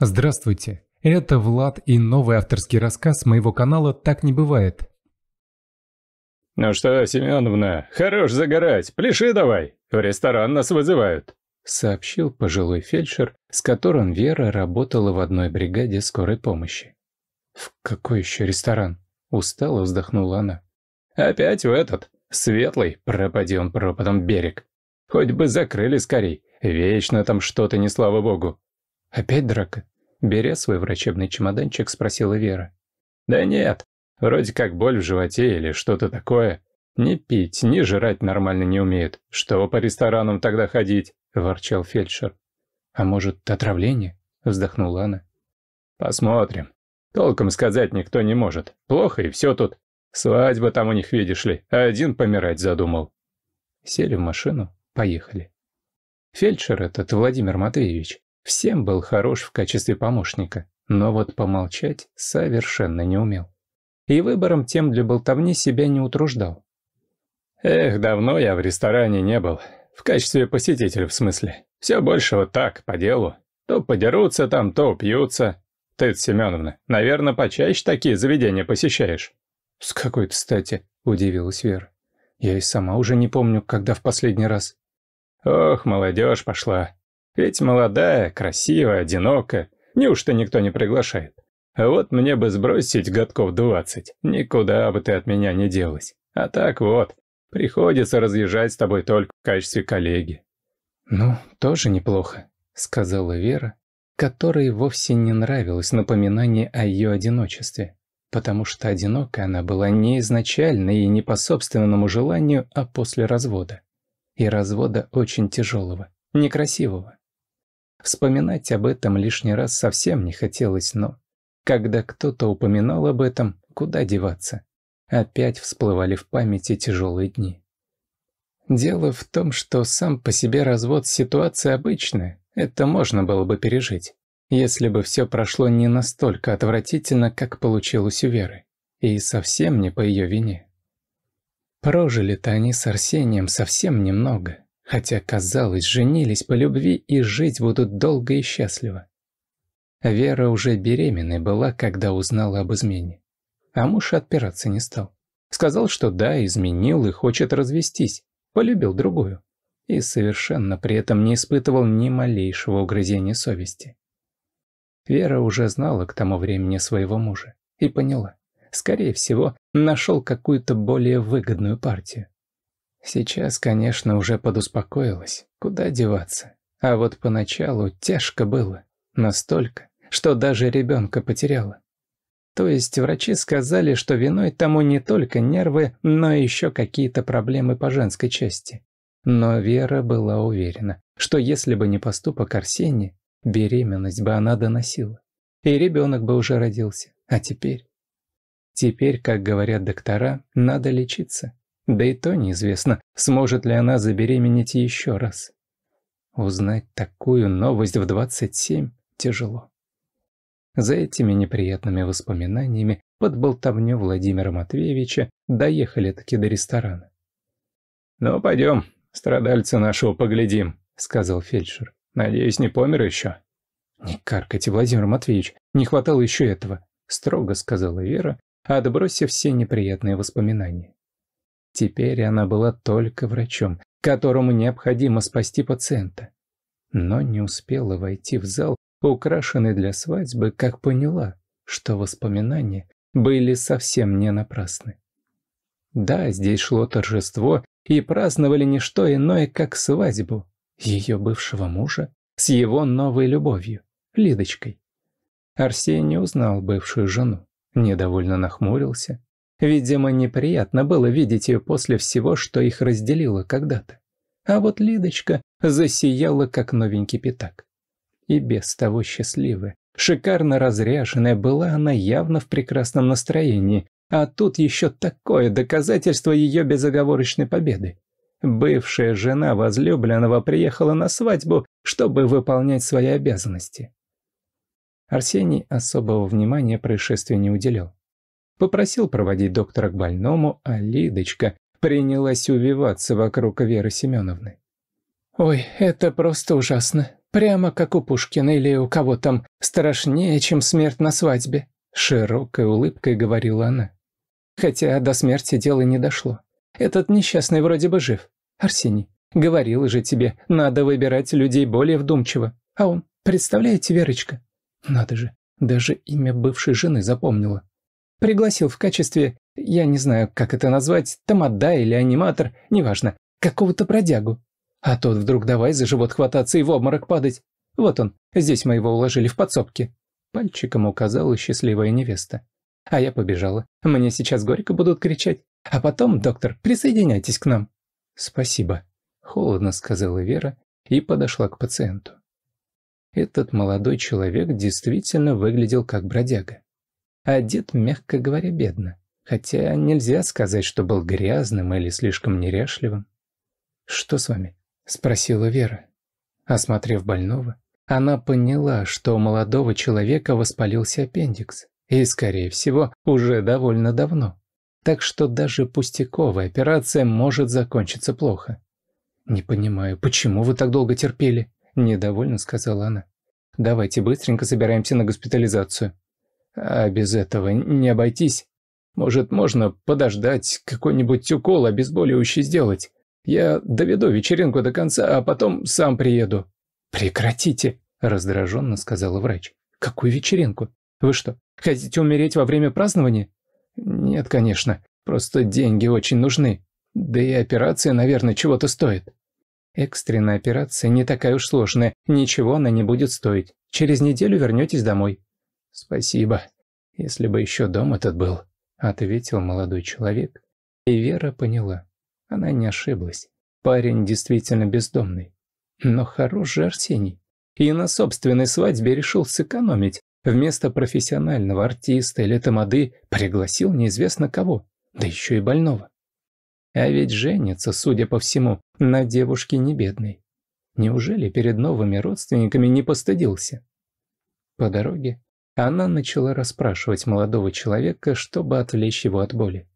Здравствуйте, это Влад и новый авторский рассказ моего канала «Так не бывает». «Ну что, Семеновна, хорош загорать, пляши давай, в ресторан нас вызывают», сообщил пожилой фельдшер, с которым Вера работала в одной бригаде скорой помощи. «В какой еще ресторан?» устало вздохнула она. «Опять в этот, светлый, пропади он пропадом берег. Хоть бы закрыли скорей, вечно там что-то не слава богу». «Опять драка?» Беря свой врачебный чемоданчик, спросила Вера. «Да нет, вроде как боль в животе или что-то такое. Не пить, ни жрать нормально не умеют. Что по ресторанам тогда ходить?» – ворчал фельдшер. «А может, отравление?» – вздохнула она. «Посмотрим. Толком сказать никто не может. Плохо и все тут. Свадьба там у них, видишь ли, один помирать задумал». Сели в машину, поехали. Фельдшер этот Владимир Матвеевич Всем был хорош в качестве помощника, но вот помолчать совершенно не умел. И выбором тем для болтовни себя не утруждал. «Эх, давно я в ресторане не был. В качестве посетителя, в смысле. Все больше вот так, по делу. То подерутся там, то упьются. Ты, Семеновна, наверное, почаще такие заведения посещаешь». «С какой-то стати», — удивилась Вера. «Я и сама уже не помню, когда в последний раз». «Ох, молодежь пошла», ведь молодая, красивая, одинокая. Неужто никто не приглашает? А вот мне бы сбросить годков двадцать. Никуда бы ты от меня не делась. А так вот, приходится разъезжать с тобой только в качестве коллеги». «Ну, тоже неплохо», — сказала Вера, которой вовсе не нравилось напоминание о ее одиночестве, потому что одинока она была не изначально и не по собственному желанию, а после развода. И развода очень тяжелого, некрасивого. Вспоминать об этом лишний раз совсем не хотелось, но... Когда кто-то упоминал об этом, куда деваться? Опять всплывали в памяти тяжелые дни. Дело в том, что сам по себе развод ситуация обычная, это можно было бы пережить, если бы все прошло не настолько отвратительно, как получилось у Веры, и совсем не по ее вине. Прожили-то они с Арсением совсем немного, Хотя, казалось, женились по любви и жить будут долго и счастливо. Вера уже беременной была, когда узнала об измене. А муж отпираться не стал. Сказал, что да, изменил и хочет развестись. Полюбил другую. И совершенно при этом не испытывал ни малейшего угрызения совести. Вера уже знала к тому времени своего мужа и поняла. Скорее всего, нашел какую-то более выгодную партию. Сейчас, конечно, уже подуспокоилась. Куда деваться? А вот поначалу тяжко было. Настолько, что даже ребенка потеряла. То есть врачи сказали, что виной тому не только нервы, но еще какие-то проблемы по женской части. Но Вера была уверена, что если бы не поступок Арсения, беременность бы она доносила. И ребенок бы уже родился. А теперь? Теперь, как говорят доктора, надо лечиться. Да и то неизвестно, сможет ли она забеременеть еще раз. Узнать такую новость в 27 тяжело. За этими неприятными воспоминаниями под болтовню Владимира Матвеевича доехали таки до ресторана. «Ну, пойдем, страдальца нашего поглядим», — сказал фельдшер. «Надеюсь, не помер еще?» «Не каркайте, Владимир Матвеевич, не хватало еще этого», — строго сказала Вера, отбросив все неприятные воспоминания. Теперь она была только врачом, которому необходимо спасти пациента. Но не успела войти в зал, украшенный для свадьбы, как поняла, что воспоминания были совсем не напрасны. Да, здесь шло торжество, и праздновали не что иное, как свадьбу ее бывшего мужа с его новой любовью, Лидочкой. Арсений узнал бывшую жену, недовольно нахмурился Видимо, неприятно было видеть ее после всего, что их разделило когда-то. А вот Лидочка засияла, как новенький пятак. И без того счастливая, шикарно разряженная, была она явно в прекрасном настроении, а тут еще такое доказательство ее безоговорочной победы. Бывшая жена возлюбленного приехала на свадьбу, чтобы выполнять свои обязанности. Арсений особого внимания происшествию не уделял попросил проводить доктора к больному, а Лидочка принялась увиваться вокруг Веры Семеновны. «Ой, это просто ужасно. Прямо как у Пушкина или у кого там, страшнее, чем смерть на свадьбе», — широкой улыбкой говорила она. Хотя до смерти дело не дошло. Этот несчастный вроде бы жив. Арсений, говорил же тебе, надо выбирать людей более вдумчиво. А он, представляете, Верочка? Надо же, даже имя бывшей жены запомнила. Пригласил в качестве, я не знаю, как это назвать, тамада или аниматор, неважно, какого-то бродягу. А тот вдруг давай за живот хвататься и в обморок падать. Вот он, здесь мы его уложили в подсобке. Пальчиком указала счастливая невеста. А я побежала. Мне сейчас горько будут кричать. А потом, доктор, присоединяйтесь к нам. Спасибо. Холодно сказала Вера и подошла к пациенту. Этот молодой человек действительно выглядел как бродяга а одет, мягко говоря, бедно. Хотя нельзя сказать, что был грязным или слишком неряшливым. «Что с вами?» – спросила Вера. Осмотрев больного, она поняла, что у молодого человека воспалился аппендикс. И, скорее всего, уже довольно давно. Так что даже пустяковая операция может закончиться плохо. «Не понимаю, почему вы так долго терпели?» – недовольно сказала она. «Давайте быстренько собираемся на госпитализацию». А без этого не обойтись. Может, можно подождать, какой-нибудь укол обезболивающий сделать. Я доведу вечеринку до конца, а потом сам приеду». «Прекратите», – раздраженно сказала врач. «Какую вечеринку? Вы что, хотите умереть во время празднования?» «Нет, конечно. Просто деньги очень нужны. Да и операция, наверное, чего-то стоит». «Экстренная операция не такая уж сложная. Ничего она не будет стоить. Через неделю вернетесь домой. «Спасибо. Если бы еще дом этот был», — ответил молодой человек. И Вера поняла. Она не ошиблась. Парень действительно бездомный. Но хорош же Арсений. И на собственной свадьбе решил сэкономить. Вместо профессионального артиста или тамады пригласил неизвестно кого, да еще и больного. А ведь женится, судя по всему, на девушке не бедной. Неужели перед новыми родственниками не постыдился? По дороге она начала расспрашивать молодого человека, чтобы отвлечь его от боли.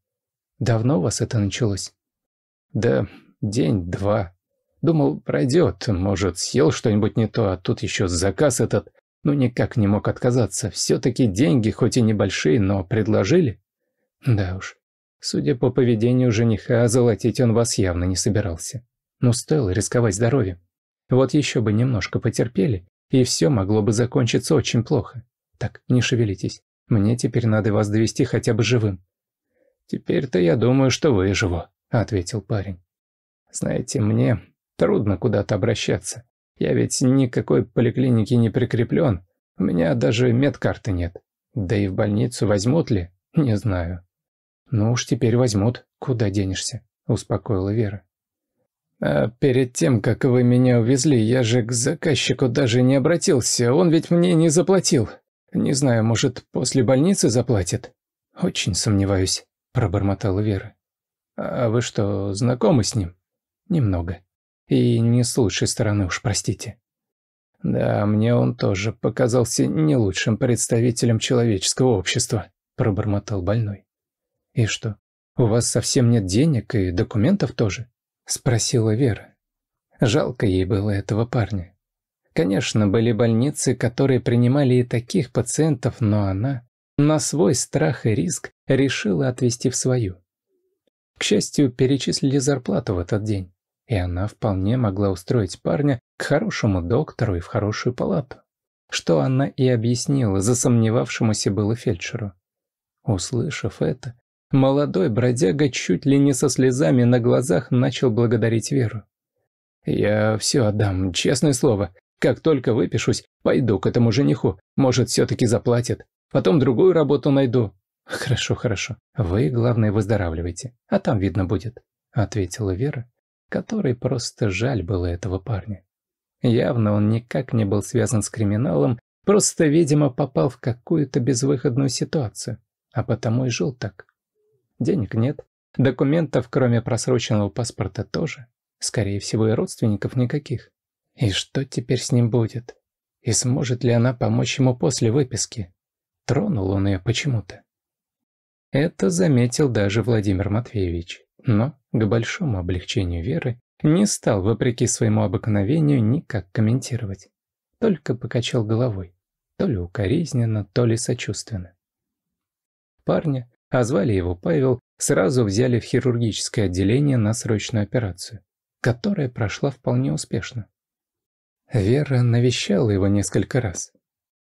«Давно у вас это началось?» «Да, день-два. Думал, пройдет, может, съел что-нибудь не то, а тут еще заказ этот. Ну, никак не мог отказаться. Все-таки деньги, хоть и небольшие, но предложили?» «Да уж. Судя по поведению жениха, золотить он вас явно не собирался. Но ну, стоило рисковать здоровьем. Вот еще бы немножко потерпели, и все могло бы закончиться очень плохо. Так, не шевелитесь. Мне теперь надо вас довести хотя бы живым». «Теперь-то я думаю, что выживу», — ответил парень. «Знаете, мне трудно куда-то обращаться. Я ведь никакой поликлинике не прикреплен. У меня даже медкарты нет. Да и в больницу возьмут ли? Не знаю». «Ну уж теперь возьмут. Куда денешься?» — успокоила Вера. «А перед тем, как вы меня увезли, я же к заказчику даже не обратился. Он ведь мне не заплатил», не знаю, может, после больницы заплатит? Очень сомневаюсь, пробормотала Вера. А вы что, знакомы с ним? Немного. И не с лучшей стороны уж, простите. Да, мне он тоже показался не лучшим представителем человеческого общества, пробормотал больной. И что, у вас совсем нет денег и документов тоже? Спросила Вера. Жалко ей было этого парня. Конечно, были больницы, которые принимали и таких пациентов, но она на свой страх и риск решила отвезти в свою. К счастью, перечислили зарплату в этот день, и она вполне могла устроить парня к хорошему доктору и в хорошую палату, что она и объяснила засомневавшемуся было фельдшеру. Услышав это, молодой бродяга чуть ли не со слезами на глазах начал благодарить Веру. «Я все отдам, честное слово. Как только выпишусь, пойду к этому жениху. Может, все-таки заплатит. Потом другую работу найду». «Хорошо, хорошо. Вы, главное, выздоравливайте. А там видно будет», — ответила Вера, которой просто жаль было этого парня. Явно он никак не был связан с криминалом, просто, видимо, попал в какую-то безвыходную ситуацию, а потому и жил так. Денег нет, документов, кроме просроченного паспорта, тоже. Скорее всего, и родственников никаких. И что теперь с ним будет? И сможет ли она помочь ему после выписки? Тронул он ее почему-то. Это заметил даже Владимир Матвеевич, но, к большому облегчению Веры, не стал, вопреки своему обыкновению, никак комментировать. Только покачал головой, то ли укоризненно, то ли сочувственно. Парня, а звали его Павел, сразу взяли в хирургическое отделение на срочную операцию, которая прошла вполне успешно. Вера навещала его несколько раз.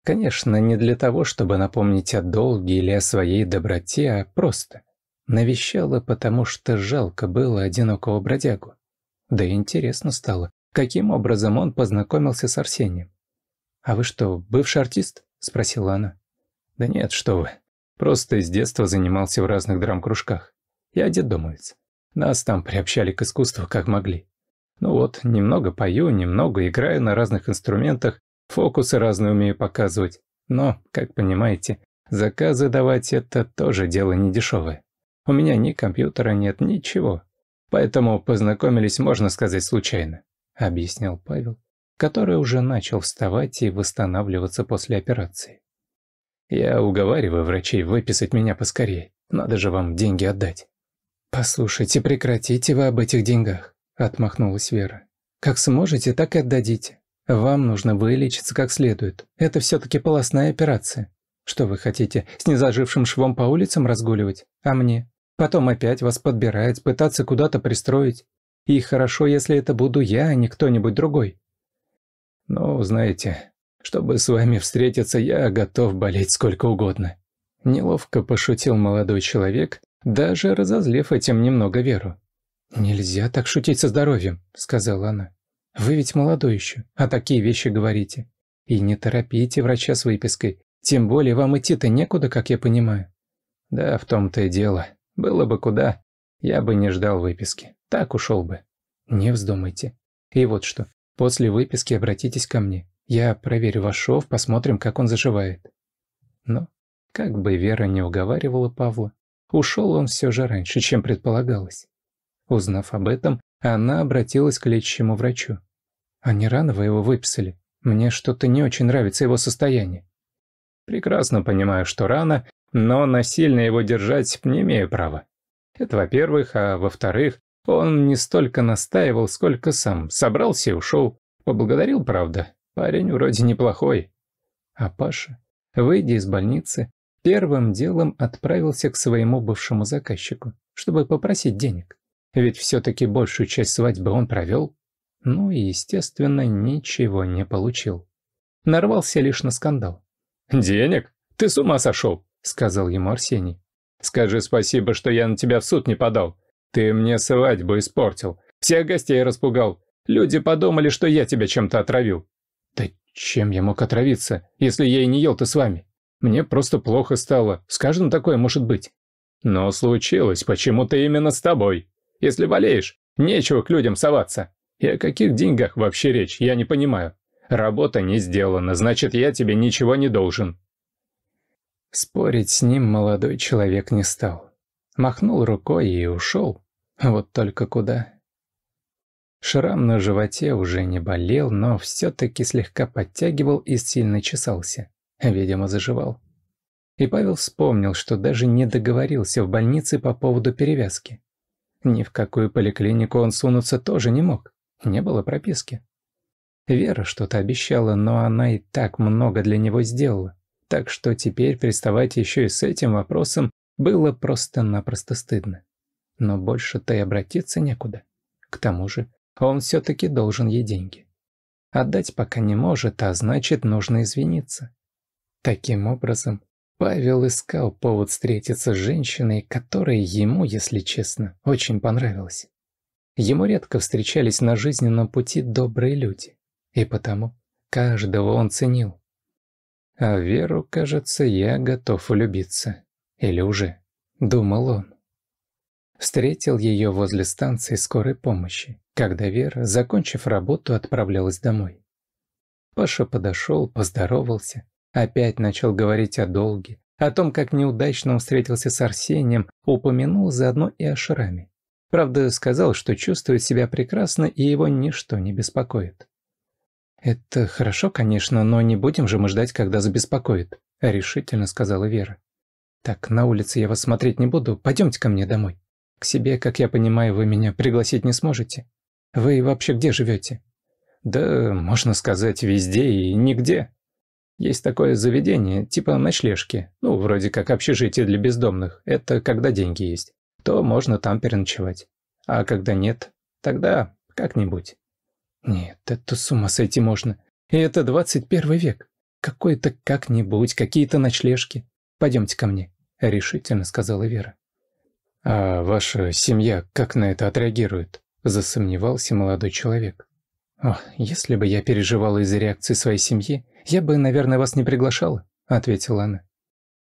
Конечно, не для того, чтобы напомнить о долге или о своей доброте, а просто. Навещала, потому что жалко было одинокого бродягу. Да и интересно стало, каким образом он познакомился с Арсением. «А вы что, бывший артист?» – спросила она. «Да нет, что вы. Просто с детства занимался в разных драм-кружках. Я детдомовец. Нас там приобщали к искусству как могли. Ну вот, немного пою, немного играю на разных инструментах, фокусы разные умею показывать. Но, как понимаете, заказы давать это тоже дело не дешевое. У меня ни компьютера нет, ничего. Поэтому познакомились, можно сказать, случайно», — объяснял Павел, который уже начал вставать и восстанавливаться после операции. «Я уговариваю врачей выписать меня поскорее. Надо же вам деньги отдать». «Послушайте, прекратите вы об этих деньгах отмахнулась Вера. «Как сможете, так и отдадите. Вам нужно вылечиться как следует. Это все-таки полостная операция. Что вы хотите, с незажившим швом по улицам разгуливать? А мне? Потом опять вас подбирать, пытаться куда-то пристроить. И хорошо, если это буду я, а не кто-нибудь другой». «Ну, знаете, чтобы с вами встретиться, я готов болеть сколько угодно». Неловко пошутил молодой человек, даже разозлив этим немного Веру. «Нельзя так шутить со здоровьем», — сказала она. «Вы ведь молодой еще, а такие вещи говорите. И не торопите врача с выпиской, тем более вам идти-то некуда, как я понимаю». «Да, в том-то и дело. Было бы куда. Я бы не ждал выписки. Так ушел бы». «Не вздумайте. И вот что. После выписки обратитесь ко мне. Я проверю ваш шов, посмотрим, как он заживает». Но, «Ну, как бы Вера не уговаривала Павла, ушел он все же раньше, чем предполагалось. Узнав об этом, она обратилась к лечащему врачу. А не рано вы его выписали. Мне что-то не очень нравится его состояние». «Прекрасно понимаю, что рано, но насильно его держать не имею права. Это во-первых, а во-вторых, он не столько настаивал, сколько сам. Собрался и ушел. Поблагодарил, правда. Парень вроде неплохой». А Паша, выйдя из больницы, первым делом отправился к своему бывшему заказчику, чтобы попросить денег. Ведь все-таки большую часть свадьбы он провел. Ну и, естественно, ничего не получил. Нарвался лишь на скандал. «Денег? Ты с ума сошел!» — сказал ему Арсений. «Скажи спасибо, что я на тебя в суд не подал. Ты мне свадьбу испортил. Всех гостей распугал. Люди подумали, что я тебя чем-то отравил». «Да чем я мог отравиться, если я и не ел-то с вами? Мне просто плохо стало. С каждым такое может быть». «Но случилось почему-то именно с тобой», если болеешь, нечего к людям соваться. И о каких деньгах вообще речь, я не понимаю. Работа не сделана, значит, я тебе ничего не должен». Спорить с ним молодой человек не стал. Махнул рукой и ушел. Вот только куда. Шрам на животе уже не болел, но все-таки слегка подтягивал и сильно чесался. Видимо, заживал. И Павел вспомнил, что даже не договорился в больнице по поводу перевязки. Ни в какую поликлинику он сунуться тоже не мог. Не было прописки. Вера что-то обещала, но она и так много для него сделала. Так что теперь приставать еще и с этим вопросом было просто-напросто стыдно. Но больше-то и обратиться некуда. К тому же, он все-таки должен ей деньги. Отдать пока не может, а значит, нужно извиниться. Таким образом, Павел искал повод встретиться с женщиной, которая ему, если честно, очень понравилась. Ему редко встречались на жизненном пути добрые люди, и потому каждого он ценил. А Веру, кажется, я готов улюбиться, Или уже, думал он. Встретил ее возле станции скорой помощи, когда Вера, закончив работу, отправлялась домой. Паша подошел, поздоровался, Опять начал говорить о долге, о том, как неудачно он встретился с Арсением, упомянул заодно и о шраме. Правда, сказал, что чувствует себя прекрасно и его ничто не беспокоит. «Это хорошо, конечно, но не будем же мы ждать, когда забеспокоит», – решительно сказала Вера. «Так, на улице я вас смотреть не буду, пойдемте ко мне домой. К себе, как я понимаю, вы меня пригласить не сможете. Вы вообще где живете?» «Да, можно сказать, везде и нигде», есть такое заведение, типа ночлежки, ну, вроде как общежитие для бездомных, это когда деньги есть, то можно там переночевать. А когда нет, тогда как-нибудь. Нет, это с ума сойти можно. И это 21 век. Какое то как-нибудь, какие-то ночлежки. Пойдемте ко мне, решительно сказала Вера. А ваша семья как на это отреагирует? Засомневался молодой человек. Ох, если бы я переживала из-за реакции своей семьи, я бы, наверное, вас не приглашала», — ответила она.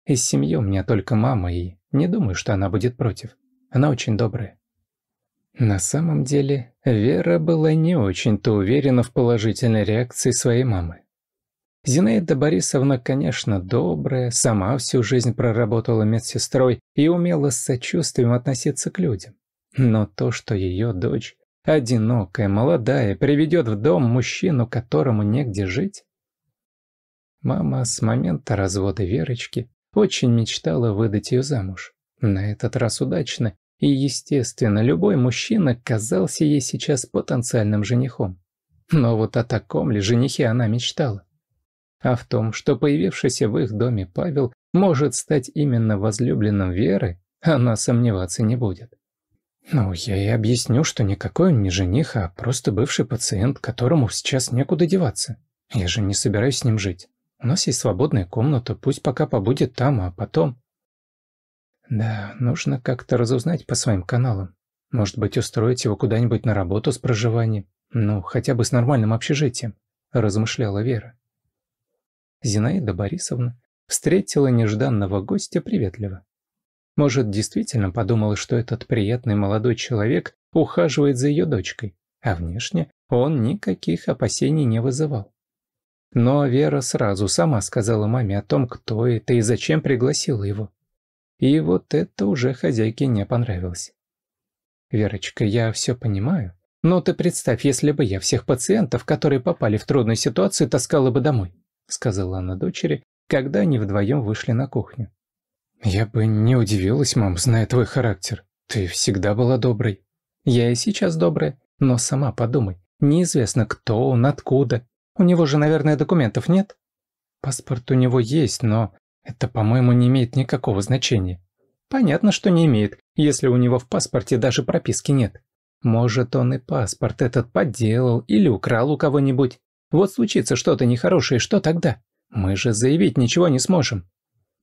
«Из семьи у меня только мама, и не думаю, что она будет против. Она очень добрая». На самом деле, Вера была не очень-то уверена в положительной реакции своей мамы. Зинаида Борисовна, конечно, добрая, сама всю жизнь проработала медсестрой и умела с сочувствием относиться к людям. Но то, что ее дочь одинокая, молодая, приведет в дом мужчину, которому негде жить? Мама с момента развода Верочки очень мечтала выдать ее замуж. На этот раз удачно, и, естественно, любой мужчина казался ей сейчас потенциальным женихом. Но вот о таком ли женихе она мечтала? А в том, что появившийся в их доме Павел может стать именно возлюбленным Веры, она сомневаться не будет. Ну, я и объясню, что никакой он не жених, а просто бывший пациент, которому сейчас некуда деваться. Я же не собираюсь с ним жить. У нас есть свободная комната, пусть пока побудет там, а потом... Да, нужно как-то разузнать по своим каналам. Может быть, устроить его куда-нибудь на работу с проживанием. Ну, хотя бы с нормальным общежитием, размышляла Вера. Зинаида Борисовна встретила нежданного гостя приветливо. Может, действительно подумала, что этот приятный молодой человек ухаживает за ее дочкой, а внешне он никаких опасений не вызывал. Но Вера сразу сама сказала маме о том, кто это и зачем пригласила его. И вот это уже хозяйке не понравилось. «Верочка, я все понимаю, но ты представь, если бы я всех пациентов, которые попали в трудную ситуацию, таскала бы домой», сказала она дочери, когда они вдвоем вышли на кухню. «Я бы не удивилась, мам, зная твой характер. Ты всегда была доброй». «Я и сейчас добрая, но сама подумай. Неизвестно, кто он, откуда. У него же, наверное, документов нет?» «Паспорт у него есть, но это, по-моему, не имеет никакого значения». «Понятно, что не имеет, если у него в паспорте даже прописки нет. Может, он и паспорт этот подделал или украл у кого-нибудь. Вот случится что-то нехорошее, что тогда? Мы же заявить ничего не сможем».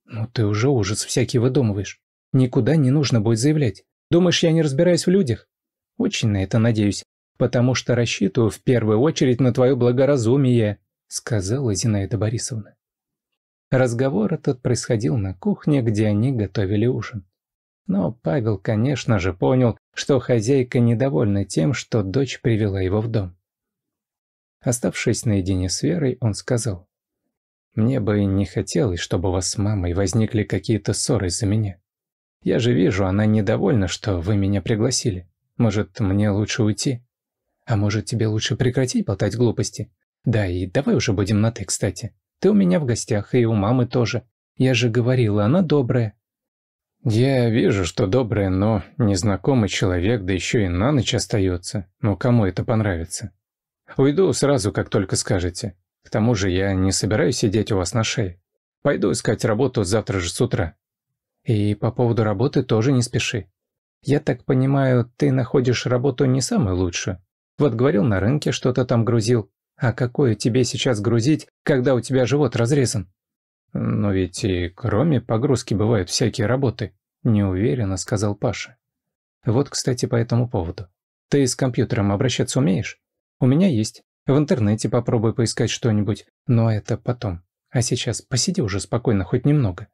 «Ну ты уже ужас всякий выдумываешь. Никуда не нужно будет заявлять. Думаешь, я не разбираюсь в людях?» «Очень на это надеюсь, потому что рассчитываю в первую очередь на твое благоразумие», сказала Зинаида Борисовна. Разговор этот происходил на кухне, где они готовили ужин. Но Павел, конечно же, понял, что хозяйка недовольна тем, что дочь привела его в дом. Оставшись наедине с Верой, он сказал. Мне бы не хотелось, чтобы у вас с мамой возникли какие-то ссоры из-за меня. Я же вижу, она недовольна, что вы меня пригласили. Может, мне лучше уйти? А может, тебе лучше прекратить болтать глупости? Да, и давай уже будем на «ты», кстати. Ты у меня в гостях, и у мамы тоже. Я же говорила, она добрая». «Я вижу, что добрая, но незнакомый человек, да еще и на ночь остается. Ну, кому это понравится?» «Уйду сразу, как только скажете. К тому же я не собираюсь сидеть у вас на шее. Пойду искать работу завтра же с утра. И по поводу работы тоже не спеши. Я так понимаю, ты находишь работу не самую лучшую. Вот говорил на рынке, что-то там грузил. А какое тебе сейчас грузить, когда у тебя живот разрезан? Но ведь и кроме погрузки бывают всякие работы, неуверенно сказал Паша. Вот, кстати, по этому поводу. Ты с компьютером обращаться умеешь? У меня есть. В интернете попробуй поискать что-нибудь, но это потом. А сейчас посиди уже спокойно хоть немного.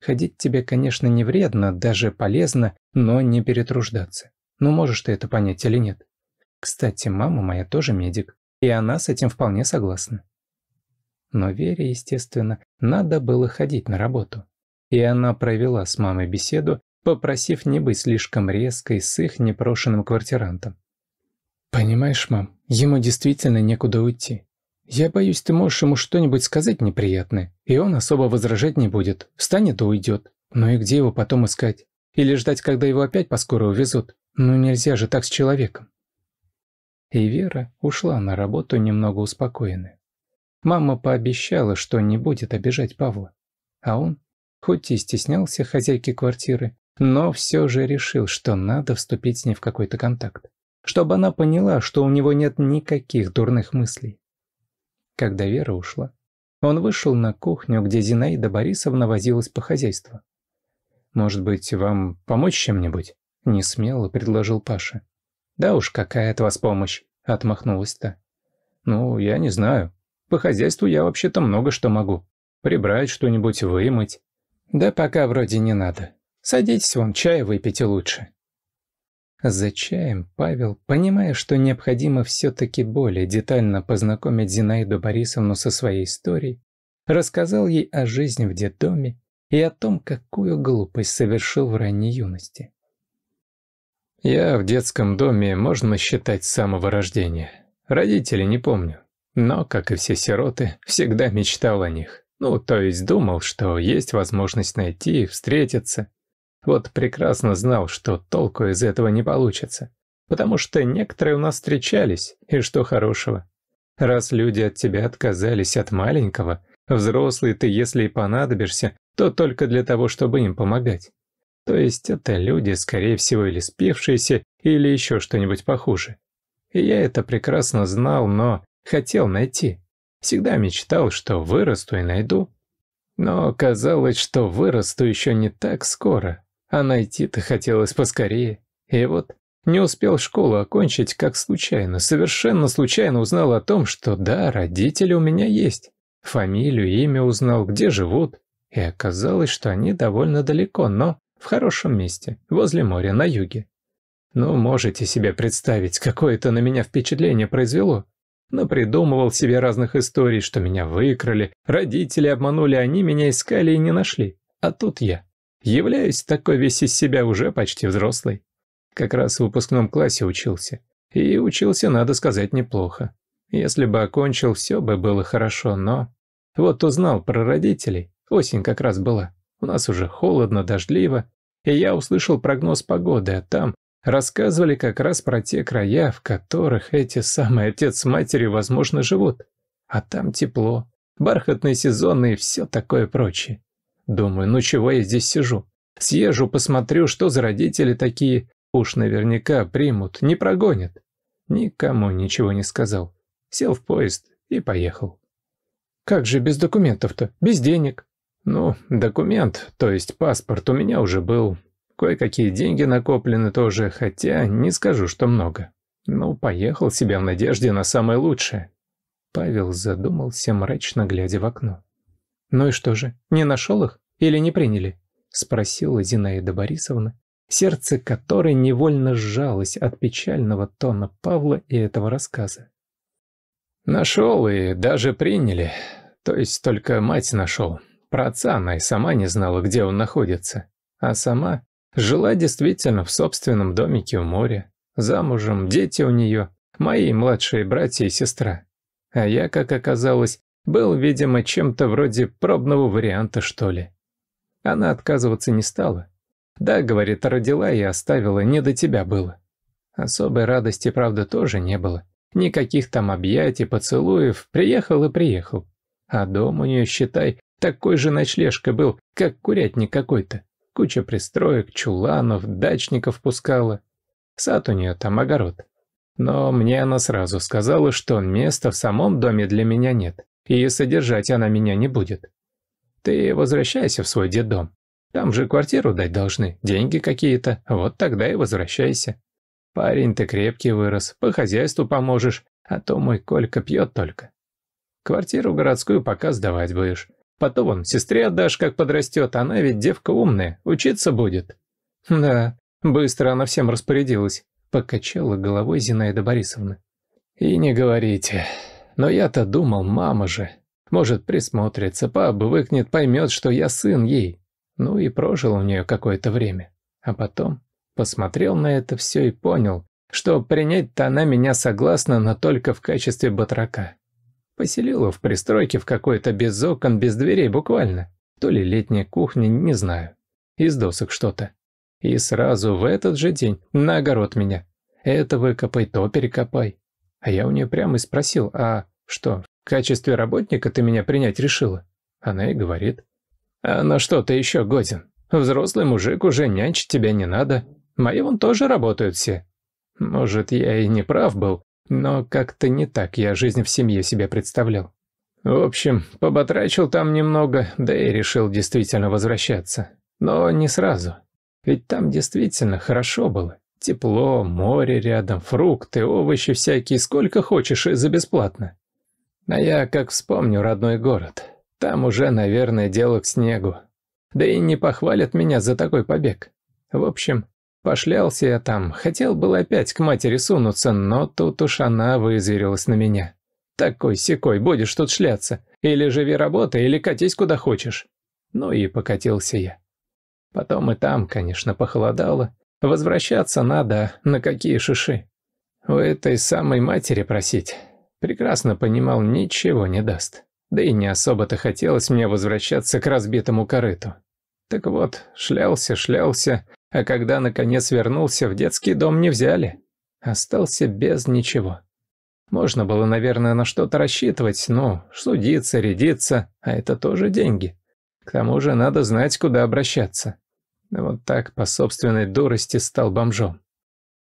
Ходить тебе, конечно, не вредно, даже полезно, но не перетруждаться. Ну, можешь ты это понять или нет. Кстати, мама моя тоже медик, и она с этим вполне согласна. Но Вере, естественно, надо было ходить на работу. И она провела с мамой беседу, попросив не быть слишком резкой с их непрошенным квартирантом. «Понимаешь, мам, ему действительно некуда уйти. Я боюсь, ты можешь ему что-нибудь сказать неприятное, и он особо возражать не будет, встанет и уйдет. Ну и где его потом искать? Или ждать, когда его опять поскорую увезут? Ну нельзя же так с человеком». И Вера ушла на работу немного успокоенная. Мама пообещала, что не будет обижать Павла. А он, хоть и стеснялся хозяйки квартиры, но все же решил, что надо вступить с ней в какой-то контакт чтобы она поняла, что у него нет никаких дурных мыслей. Когда Вера ушла, он вышел на кухню, где Зинаида Борисовна возилась по хозяйству. «Может быть, вам помочь чем-нибудь?» – несмело предложил Паша. «Да уж, какая от вас помощь!» – отмахнулась то «Ну, я не знаю. По хозяйству я вообще-то много что могу. Прибрать что-нибудь, вымыть». «Да пока вроде не надо. Садитесь вон, чай выпейте лучше. За чаем Павел, понимая, что необходимо все-таки более детально познакомить Зинаиду Борисовну со своей историей, рассказал ей о жизни в детдоме и о том, какую глупость совершил в ранней юности. «Я в детском доме, можно считать, с самого рождения. Родителей не помню. Но, как и все сироты, всегда мечтал о них. Ну, то есть думал, что есть возможность найти и встретиться, вот прекрасно знал, что толку из этого не получится. Потому что некоторые у нас встречались, и что хорошего. Раз люди от тебя отказались от маленького, взрослый ты, если и понадобишься, то только для того, чтобы им помогать. То есть это люди, скорее всего, или спившиеся, или еще что-нибудь похуже. И я это прекрасно знал, но хотел найти. Всегда мечтал, что вырасту и найду. Но казалось, что вырасту еще не так скоро а найти-то хотелось поскорее. И вот не успел школу окончить, как случайно, совершенно случайно узнал о том, что да, родители у меня есть. Фамилию, имя узнал, где живут. И оказалось, что они довольно далеко, но в хорошем месте, возле моря, на юге. Ну, можете себе представить, какое это на меня впечатление произвело. Но придумывал себе разных историй, что меня выкрали, родители обманули, они меня искали и не нашли. А тут я. Являюсь такой весь из себя уже почти взрослый. Как раз в выпускном классе учился. И учился, надо сказать, неплохо. Если бы окончил, все бы было хорошо, но... Вот узнал про родителей. Осень как раз была. У нас уже холодно, дождливо. И я услышал прогноз погоды, а там рассказывали как раз про те края, в которых эти самые отец с матерью, возможно, живут. А там тепло, бархатный сезон и все такое прочее. Думаю, ну чего я здесь сижу? Съезжу, посмотрю, что за родители такие. Уж наверняка примут, не прогонят. Никому ничего не сказал. Сел в поезд и поехал. Как же без документов-то? Без денег. Ну, документ, то есть паспорт у меня уже был. Кое-какие деньги накоплены тоже, хотя не скажу, что много. Ну, поехал себя в надежде на самое лучшее. Павел задумался, мрачно глядя в окно. «Ну и что же, не нашел их или не приняли?» – спросила Зинаида Борисовна, сердце которой невольно сжалось от печального тона Павла и этого рассказа. «Нашел и даже приняли. То есть только мать нашел. Про отца она и сама не знала, где он находится. А сама жила действительно в собственном домике у моря. Замужем, дети у нее, мои младшие братья и сестра. А я, как оказалось, был, видимо, чем-то вроде пробного варианта, что ли. Она отказываться не стала. «Да, — говорит, — родила и оставила, не до тебя было». Особой радости, правда, тоже не было. Никаких там объятий, поцелуев, приехал и приехал. А дом у нее, считай, такой же ночлежка был, как курятник какой-то. Куча пристроек, чуланов, дачников пускала. Сад у нее там, огород. Но мне она сразу сказала, что места в самом доме для меня нет и содержать она меня не будет. Ты возвращайся в свой детдом. Там же квартиру дать должны, деньги какие-то, вот тогда и возвращайся. Парень, ты крепкий вырос, по хозяйству поможешь, а то мой Колька пьет только. Квартиру городскую пока сдавать будешь. Потом он сестре отдашь, как подрастет, она ведь девка умная, учиться будет. Да, быстро она всем распорядилась, покачала головой Зинаида Борисовна. И не говорите. Но я-то думал, мама же. Может, присмотрится, пообвыкнет, поймет, что я сын ей. Ну и прожил у нее какое-то время. А потом посмотрел на это все и понял, что принять-то она меня согласна, но только в качестве батрака. Поселила в пристройке в какой-то без окон, без дверей буквально. То ли летняя кухня, не знаю. Из досок что-то. И сразу в этот же день на огород меня. Это выкопай, то перекопай. А я у нее прямо и спросил, а что, в качестве работника ты меня принять решила? Она и говорит. А на что ты еще годен? Взрослый мужик уже нянчить тебя не надо. Мои вон тоже работают все. Может, я и не прав был, но как-то не так я жизнь в семье себе представлял. В общем, поботрачил там немного, да и решил действительно возвращаться. Но не сразу. Ведь там действительно хорошо было. Тепло, море рядом, фрукты, овощи всякие, сколько хочешь и за бесплатно. А я как вспомню родной город. Там уже, наверное, дело к снегу. Да и не похвалят меня за такой побег. В общем, пошлялся я там, хотел было опять к матери сунуться, но тут уж она вызверилась на меня. Такой-сякой, будешь тут шляться. Или живи работа, или катись куда хочешь. Ну и покатился я. Потом и там, конечно, похолодало, Возвращаться надо, на какие шиши. У этой самой матери просить. Прекрасно понимал, ничего не даст. Да и не особо-то хотелось мне возвращаться к разбитому корыту. Так вот, шлялся, шлялся, а когда наконец вернулся, в детский дом не взяли. Остался без ничего. Можно было, наверное, на что-то рассчитывать, ну, судиться, рядиться, а это тоже деньги. К тому же надо знать, куда обращаться. Вот так по собственной дурости стал бомжом.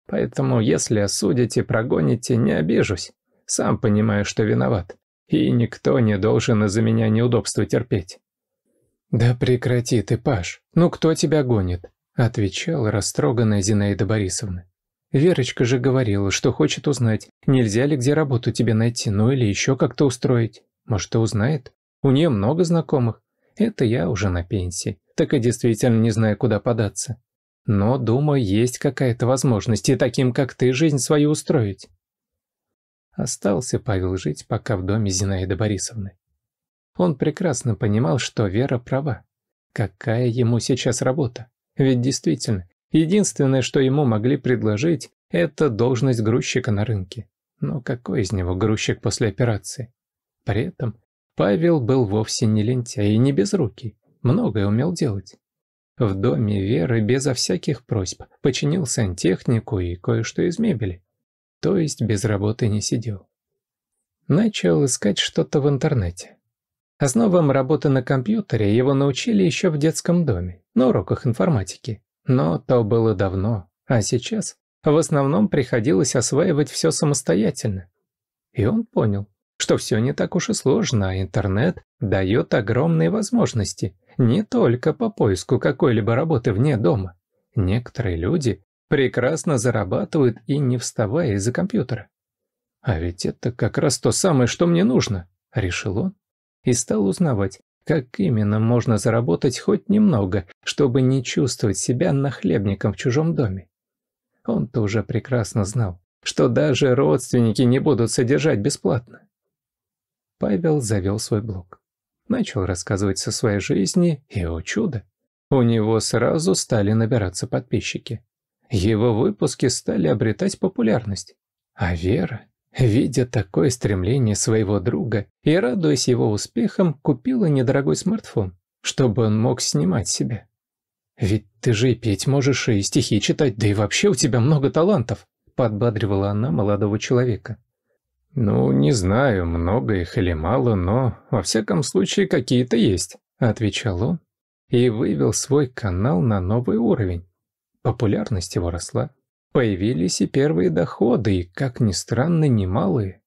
Поэтому, если осудите, прогоните, не обижусь. Сам понимаю, что виноват. И никто не должен из-за меня неудобства терпеть. «Да прекрати ты, Паш. Ну кто тебя гонит?» Отвечала растроганная Зинаида Борисовна. «Верочка же говорила, что хочет узнать, нельзя ли где работу тебе найти, ну или еще как-то устроить. Может, и узнает? У нее много знакомых. Это я уже на пенсии так и действительно не знаю, куда податься. Но, думаю, есть какая-то возможность и таким, как ты, жизнь свою устроить. Остался Павел жить пока в доме Зинаиды Борисовны. Он прекрасно понимал, что Вера права. Какая ему сейчас работа? Ведь действительно, единственное, что ему могли предложить, это должность грузчика на рынке. Но какой из него грузчик после операции? При этом Павел был вовсе не лентяй и не безрукий многое умел делать. В доме Веры безо всяких просьб починил сантехнику и кое-что из мебели. То есть без работы не сидел. Начал искать что-то в интернете. Основам работы на компьютере его научили еще в детском доме, на уроках информатики. Но то было давно, а сейчас в основном приходилось осваивать все самостоятельно. И он понял, что все не так уж и сложно, а интернет дает огромные возможности – не только по поиску какой-либо работы вне дома. Некоторые люди прекрасно зарабатывают и не вставая из-за компьютера. «А ведь это как раз то самое, что мне нужно», — решил он. И стал узнавать, как именно можно заработать хоть немного, чтобы не чувствовать себя нахлебником в чужом доме. Он-то уже прекрасно знал, что даже родственники не будут содержать бесплатно. Павел завел свой блог начал рассказывать со своей жизни, и, о чудо, у него сразу стали набираться подписчики. Его выпуски стали обретать популярность. А Вера, видя такое стремление своего друга и радуясь его успехам, купила недорогой смартфон, чтобы он мог снимать себя. «Ведь ты же и петь можешь, и стихи читать, да и вообще у тебя много талантов», подбадривала она молодого человека. «Ну, не знаю, много их или мало, но, во всяком случае, какие-то есть», — отвечал он и вывел свой канал на новый уровень. Популярность его росла. Появились и первые доходы, и, как ни странно, немалые.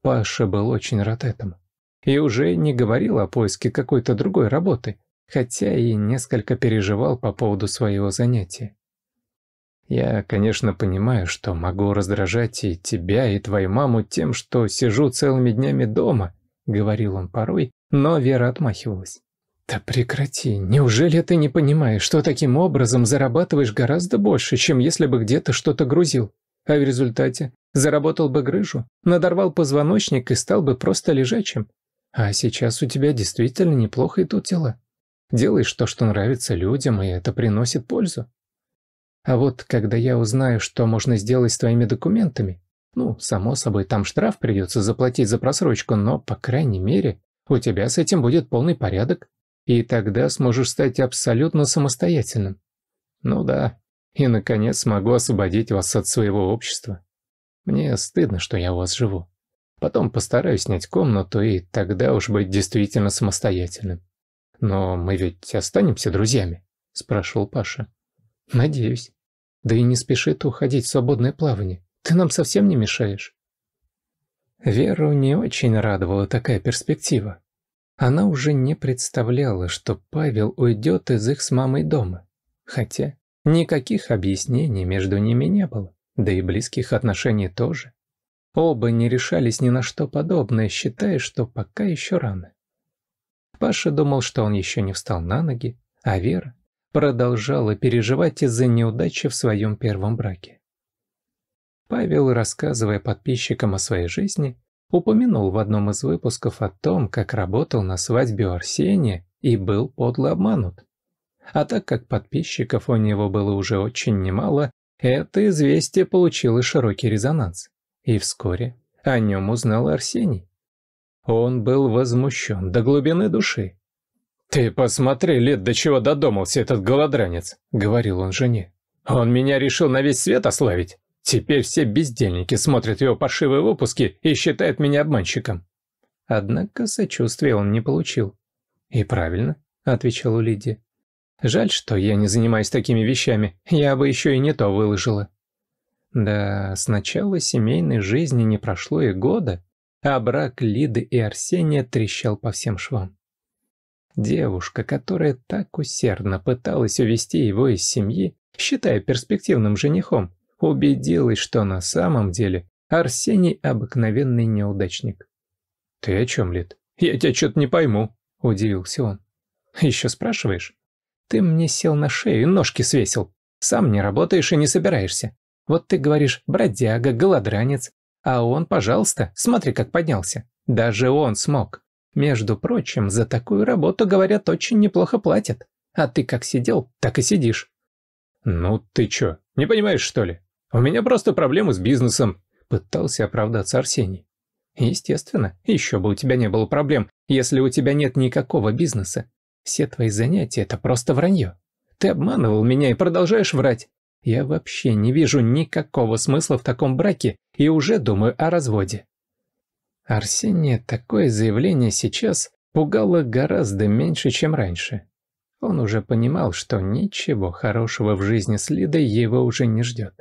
Паша был очень рад этому. И уже не говорил о поиске какой-то другой работы, хотя и несколько переживал по поводу своего занятия. Я, конечно, понимаю, что могу раздражать и тебя, и твою маму тем, что сижу целыми днями дома», — говорил он порой, но Вера отмахивалась. «Да прекрати, неужели ты не понимаешь, что таким образом зарабатываешь гораздо больше, чем если бы где-то что-то грузил? А в результате заработал бы грыжу, надорвал позвоночник и стал бы просто лежачим. А сейчас у тебя действительно неплохо идут дела. Делаешь то, что нравится людям, и это приносит пользу. А вот когда я узнаю, что можно сделать с твоими документами, ну, само собой, там штраф придется заплатить за просрочку, но, по крайней мере, у тебя с этим будет полный порядок, и тогда сможешь стать абсолютно самостоятельным. Ну да, и, наконец, смогу освободить вас от своего общества. Мне стыдно, что я у вас живу. Потом постараюсь снять комнату, и тогда уж быть действительно самостоятельным. Но мы ведь останемся друзьями?» – спрашивал Паша. «Надеюсь. Да и не спеши ты уходить в свободное плавание. Ты нам совсем не мешаешь». Веру не очень радовала такая перспектива. Она уже не представляла, что Павел уйдет из их с мамой дома. Хотя никаких объяснений между ними не было, да и близких отношений тоже. Оба не решались ни на что подобное, считая, что пока еще рано. Паша думал, что он еще не встал на ноги, а Вера продолжала переживать из-за неудачи в своем первом браке. Павел, рассказывая подписчикам о своей жизни, упомянул в одном из выпусков о том, как работал на свадьбе у Арсения и был подло обманут. А так как подписчиков у него было уже очень немало, это известие получило широкий резонанс. И вскоре о нем узнал Арсений. Он был возмущен до глубины души «Ты посмотри, лет до чего додумался этот голодранец», — говорил он жене. «Он меня решил на весь свет ославить. Теперь все бездельники смотрят его паршивые выпуски и считают меня обманщиком». Однако сочувствия он не получил. «И правильно», — отвечала Лидия. «Жаль, что я не занимаюсь такими вещами, я бы еще и не то выложила». Да, сначала семейной жизни не прошло и года, а брак Лиды и Арсения трещал по всем швам. Девушка, которая так усердно пыталась увести его из семьи, считая перспективным женихом, убедилась, что на самом деле Арсений обыкновенный неудачник. «Ты о чем, Лид? Я тебя что-то не пойму», — удивился он. «Еще спрашиваешь? Ты мне сел на шею и ножки свесил. Сам не работаешь и не собираешься. Вот ты говоришь «бродяга», «голодранец», а он, пожалуйста, смотри, как поднялся. Даже он смог. Между прочим, за такую работу, говорят, очень неплохо платят. А ты как сидел, так и сидишь. Ну ты чё, не понимаешь, что ли? У меня просто проблемы с бизнесом. Пытался оправдаться Арсений. Естественно, еще бы у тебя не было проблем, если у тебя нет никакого бизнеса. Все твои занятия – это просто вранье. Ты обманывал меня и продолжаешь врать. Я вообще не вижу никакого смысла в таком браке и уже думаю о разводе. Арсения такое заявление сейчас пугало гораздо меньше, чем раньше. Он уже понимал, что ничего хорошего в жизни с Лидой его уже не ждет.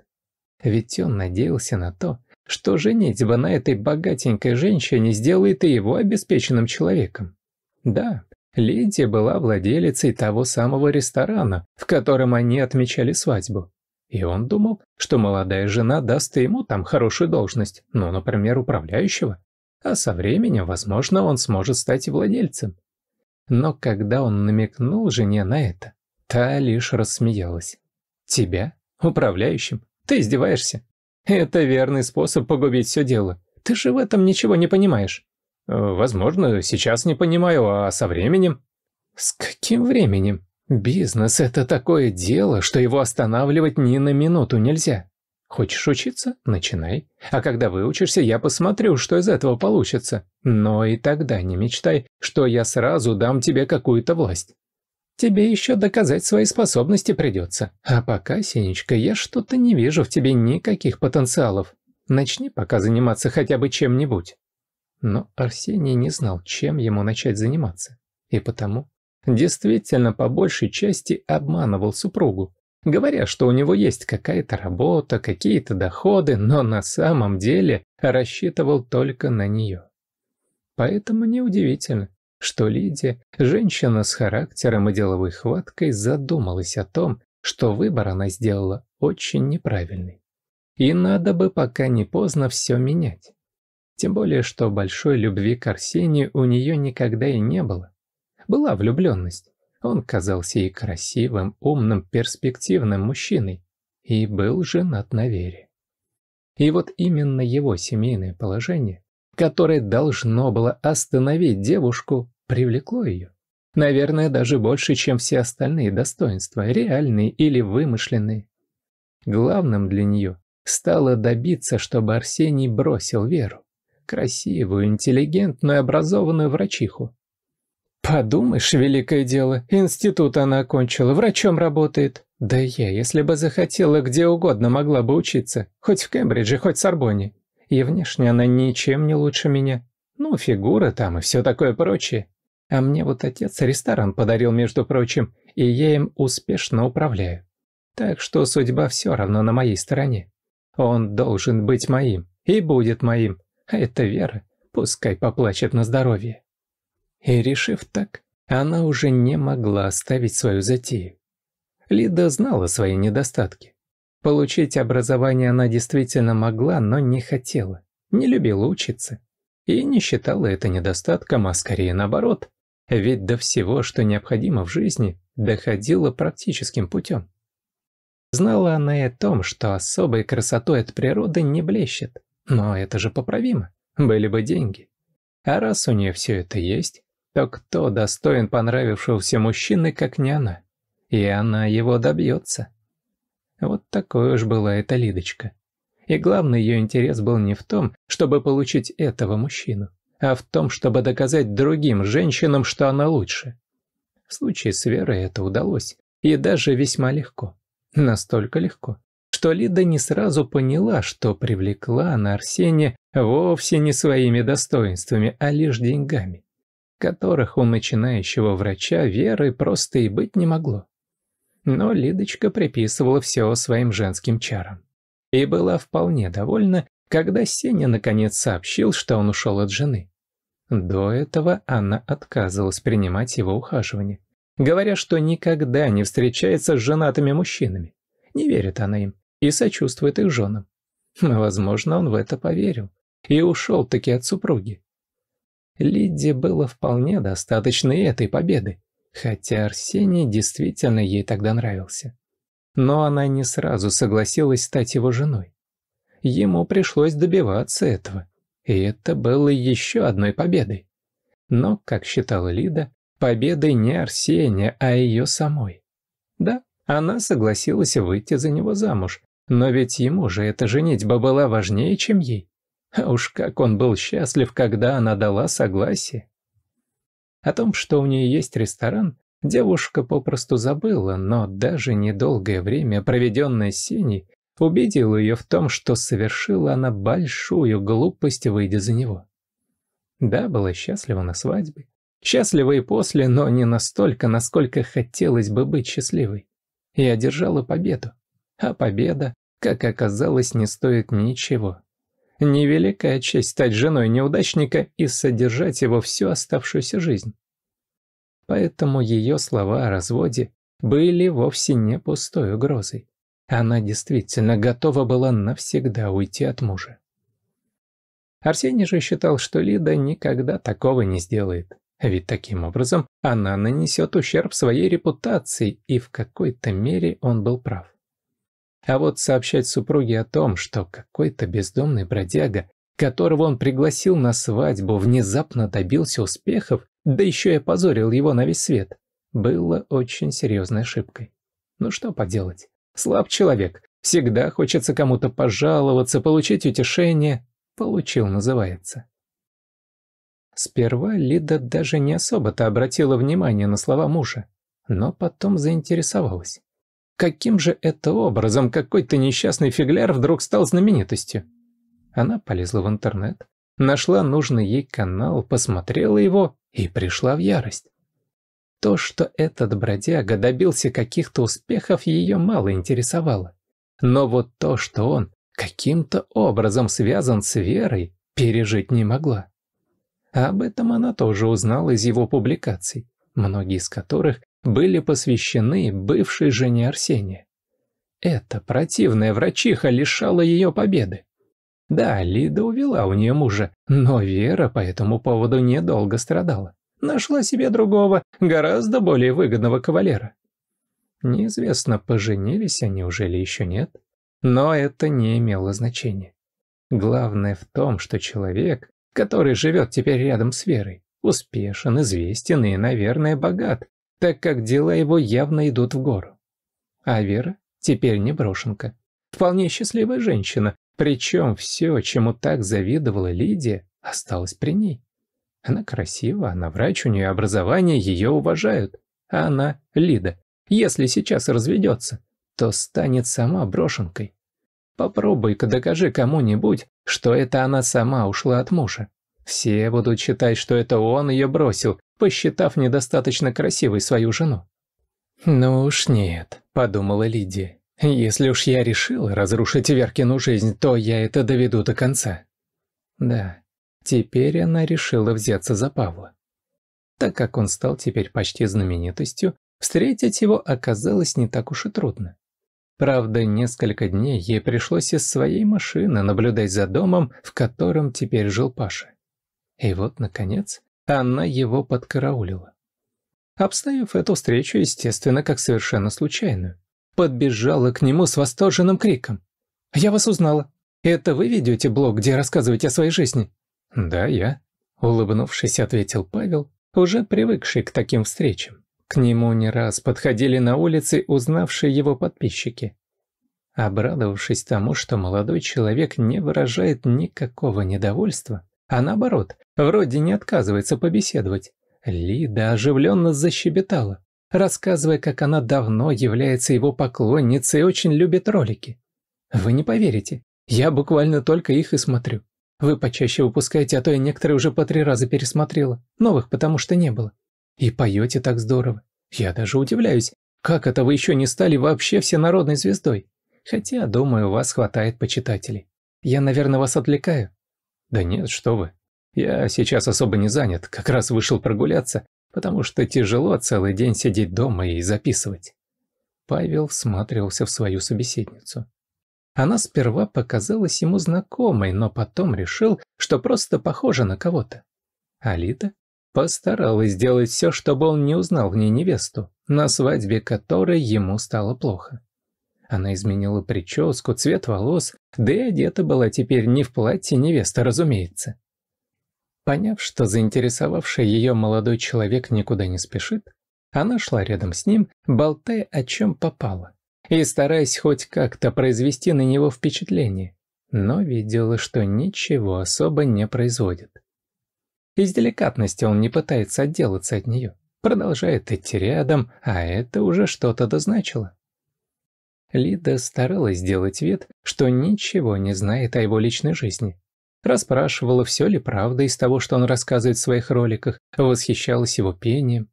Ведь он надеялся на то, что женитьба на этой богатенькой женщине сделает и его обеспеченным человеком. Да, Лидия была владелицей того самого ресторана, в котором они отмечали свадьбу. И он думал, что молодая жена даст ему там хорошую должность, ну, например, управляющего а со временем, возможно, он сможет стать и владельцем. Но когда он намекнул жене на это, та лишь рассмеялась. «Тебя? Управляющим? Ты издеваешься? Это верный способ погубить все дело. Ты же в этом ничего не понимаешь». «Э, «Возможно, сейчас не понимаю, а со временем?» «С каким временем? Бизнес — это такое дело, что его останавливать ни на минуту нельзя. Хочешь учиться? Начинай. А когда выучишься, я посмотрю, что из этого получится. Но и тогда не мечтай, что я сразу дам тебе какую-то власть. Тебе еще доказать свои способности придется. А пока, Сенечка, я что-то не вижу в тебе никаких потенциалов. Начни пока заниматься хотя бы чем-нибудь». Но Арсений не знал, чем ему начать заниматься. И потому действительно по большей части обманывал супругу, говоря, что у него есть какая-то работа, какие-то доходы, но на самом деле рассчитывал только на нее. Поэтому неудивительно, что Лидия, женщина с характером и деловой хваткой, задумалась о том, что выбор она сделала очень неправильный. И надо бы пока не поздно все менять. Тем более, что большой любви к Арсению у нее никогда и не было. Была влюбленность, он казался и красивым, умным, перспективным мужчиной и был женат на Вере. И вот именно его семейное положение, которое должно было остановить девушку, привлекло ее. Наверное, даже больше, чем все остальные достоинства, реальные или вымышленные. Главным для нее стало добиться, чтобы Арсений бросил Веру, красивую, интеллигентную, образованную врачиху, Подумаешь, великое дело, институт она окончила, врачом работает. Да я, если бы захотела, где угодно могла бы учиться, хоть в Кембридже, хоть в Сорбонне. И внешне она ничем не лучше меня. Ну, фигура там и все такое прочее. А мне вот отец ресторан подарил, между прочим, и я им успешно управляю. Так что судьба все равно на моей стороне. Он должен быть моим и будет моим, а это вера, пускай поплачет на здоровье. И решив так, она уже не могла оставить свою затею. Лида знала свои недостатки. Получить образование она действительно могла, но не хотела, не любила учиться. И не считала это недостатком, а скорее наоборот. Ведь до всего, что необходимо в жизни, доходила практическим путем. Знала она и о том, что особой красотой от природы не блещет. Но это же поправимо. Были бы деньги. А раз у нее все это есть, то кто достоин понравившегося мужчины, как Няна? И она его добьется. Вот такой уж была эта Лидочка. И главный ее интерес был не в том, чтобы получить этого мужчину, а в том, чтобы доказать другим женщинам, что она лучше. В случае с Верой это удалось, и даже весьма легко. Настолько легко, что Лида не сразу поняла, что привлекла на Арсения вовсе не своими достоинствами, а лишь деньгами которых у начинающего врача веры просто и быть не могло. Но Лидочка приписывала все своим женским чарам. И была вполне довольна, когда Сеня наконец сообщил, что он ушел от жены. До этого Анна отказывалась принимать его ухаживание, говоря, что никогда не встречается с женатыми мужчинами. Не верит она им и сочувствует их женам. Возможно, он в это поверил и ушел таки от супруги. Лидде было вполне достаточно и этой победы, хотя Арсений действительно ей тогда нравился. Но она не сразу согласилась стать его женой. Ему пришлось добиваться этого, и это было еще одной победой. Но, как считала Лида, победой не Арсения, а ее самой. Да, она согласилась выйти за него замуж, но ведь ему же эта женитьба была важнее, чем ей. А уж как он был счастлив, когда она дала согласие. О том, что у нее есть ресторан, девушка попросту забыла, но даже недолгое время, проведенное с Сеней, убедило ее в том, что совершила она большую глупость, выйдя за него. Да, была счастлива на свадьбе. Счастлива и после, но не настолько, насколько хотелось бы быть счастливой. И одержала победу. А победа, как оказалось, не стоит ничего. Невеликая честь стать женой неудачника и содержать его всю оставшуюся жизнь. Поэтому ее слова о разводе были вовсе не пустой угрозой. Она действительно готова была навсегда уйти от мужа. Арсений же считал, что Лида никогда такого не сделает, ведь таким образом она нанесет ущерб своей репутации, и в какой-то мере он был прав. А вот сообщать супруге о том, что какой-то бездомный бродяга, которого он пригласил на свадьбу, внезапно добился успехов, да еще и опозорил его на весь свет, было очень серьезной ошибкой. Ну что поделать, слаб человек, всегда хочется кому-то пожаловаться, получить утешение. Получил, называется. Сперва Лида даже не особо-то обратила внимание на слова мужа, но потом заинтересовалась. Каким же это образом какой-то несчастный фигляр вдруг стал знаменитостью? Она полезла в интернет, нашла нужный ей канал, посмотрела его и пришла в ярость. То, что этот бродяга добился каких-то успехов, ее мало интересовало. Но вот то, что он каким-то образом связан с верой, пережить не могла. А об этом она тоже узнала из его публикаций, многие из которых были посвящены бывшей жене Арсения. Эта противная врачиха лишала ее победы. Да, Лида увела у нее мужа, но Вера по этому поводу недолго страдала. Нашла себе другого, гораздо более выгодного кавалера. Неизвестно, поженились они уже или еще нет, но это не имело значения. Главное в том, что человек, который живет теперь рядом с Верой, успешен, известен и, наверное, богат, так как дела его явно идут в гору. А Вера теперь не брошенка. Вполне счастливая женщина, причем все, чему так завидовала Лидия, осталось при ней. Она красива, она врач, у нее образование, ее уважают. А она, Лида, если сейчас разведется, то станет сама брошенкой. Попробуй-ка докажи кому-нибудь, что это она сама ушла от мужа. Все будут считать, что это он ее бросил, посчитав недостаточно красивой свою жену. «Ну уж нет», — подумала Лидия. «Если уж я решила разрушить Веркину жизнь, то я это доведу до конца». Да, теперь она решила взяться за Павла. Так как он стал теперь почти знаменитостью, встретить его оказалось не так уж и трудно. Правда, несколько дней ей пришлось из своей машины наблюдать за домом, в котором теперь жил Паша. И вот, наконец, она его подкараулила. Обставив эту встречу, естественно, как совершенно случайную, подбежала к нему с восторженным криком. «Я вас узнала. Это вы ведете блог, где рассказываете о своей жизни?» «Да, я», — улыбнувшись, ответил Павел, уже привыкший к таким встречам. К нему не раз подходили на улице узнавшие его подписчики. Обрадовавшись тому, что молодой человек не выражает никакого недовольства, а наоборот, вроде не отказывается побеседовать. Лида оживленно защебетала, рассказывая, как она давно является его поклонницей и очень любит ролики. Вы не поверите, я буквально только их и смотрю. Вы почаще выпускаете, а то я некоторые уже по три раза пересмотрела, новых потому что не было. И поете так здорово. Я даже удивляюсь, как это вы еще не стали вообще всенародной звездой? Хотя, думаю, у вас хватает почитателей. Я, наверное, вас отвлекаю. «Да нет, что вы. Я сейчас особо не занят, как раз вышел прогуляться, потому что тяжело целый день сидеть дома и записывать». Павел всматривался в свою собеседницу. Она сперва показалась ему знакомой, но потом решил, что просто похожа на кого-то. Алита постаралась сделать все, чтобы он не узнал в ней невесту, на свадьбе которой ему стало плохо. Она изменила прическу, цвет волос, да и одета была теперь не в платье невеста, разумеется. Поняв, что заинтересовавший ее молодой человек никуда не спешит, она шла рядом с ним, болтая о чем попало, и стараясь хоть как-то произвести на него впечатление, но видела, что ничего особо не производит. Из деликатности он не пытается отделаться от нее, продолжает идти рядом, а это уже что-то дозначило. Лида старалась сделать вид, что ничего не знает о его личной жизни. Расспрашивала, все ли правда из того, что он рассказывает в своих роликах, восхищалась его пением.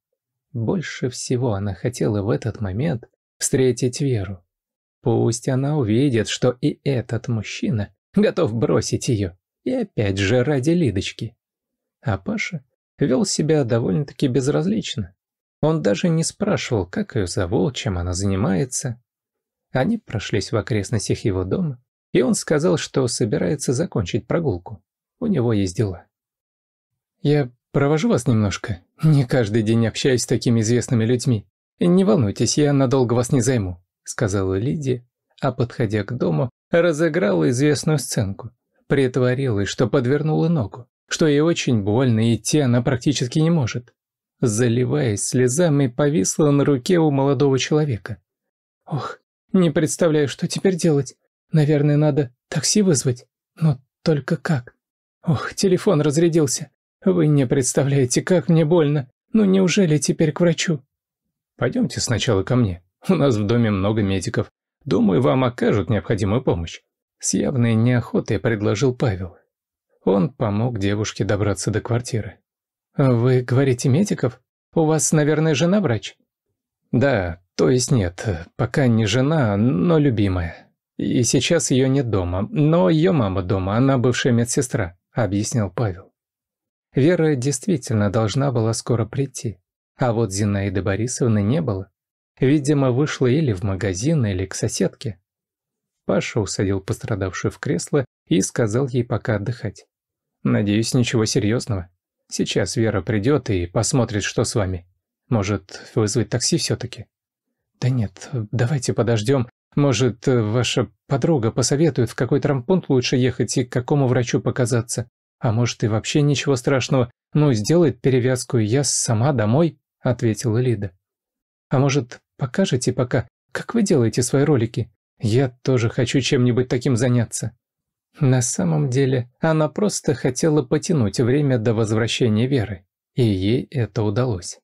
Больше всего она хотела в этот момент встретить Веру. Пусть она увидит, что и этот мужчина готов бросить ее, и опять же ради Лидочки. А Паша вел себя довольно-таки безразлично. Он даже не спрашивал, как ее зовут, чем она занимается. Они прошлись в окрестностях его дома, и он сказал, что собирается закончить прогулку. У него есть дела. «Я провожу вас немножко. Не каждый день общаюсь с такими известными людьми. Не волнуйтесь, я надолго вас не займу», — сказала Лидия, а, подходя к дому, разыграла известную сценку. Притворилась, что подвернула ногу, что ей очень больно, и идти она практически не может. Заливаясь слезами, повисла на руке у молодого человека. «Ох, не представляю, что теперь делать. Наверное, надо такси вызвать. Но только как? Ох, телефон разрядился. Вы не представляете, как мне больно. Ну неужели теперь к врачу? Пойдемте сначала ко мне. У нас в доме много медиков. Думаю, вам окажут необходимую помощь. С явной неохотой предложил Павел. Он помог девушке добраться до квартиры. «А «Вы говорите медиков? У вас, наверное, жена врач?» Да, то есть нет, пока не жена, но любимая. И сейчас ее нет дома, но ее мама дома, она бывшая медсестра, объяснил Павел. Вера действительно должна была скоро прийти, а вот Зинаиды Борисовны не было. Видимо, вышла или в магазин, или к соседке. Паша усадил пострадавшую в кресло и сказал ей пока отдыхать. «Надеюсь, ничего серьезного. Сейчас Вера придет и посмотрит, что с вами». Может, вызвать такси все-таки? Да нет, давайте подождем. Может, ваша подруга посоветует, в какой трампунт лучше ехать и к какому врачу показаться. А может, и вообще ничего страшного. Ну, сделает перевязку, и я сама домой, ответила Лида. А может, покажете пока, как вы делаете свои ролики? Я тоже хочу чем-нибудь таким заняться. На самом деле, она просто хотела потянуть время до возвращения Веры, и ей это удалось.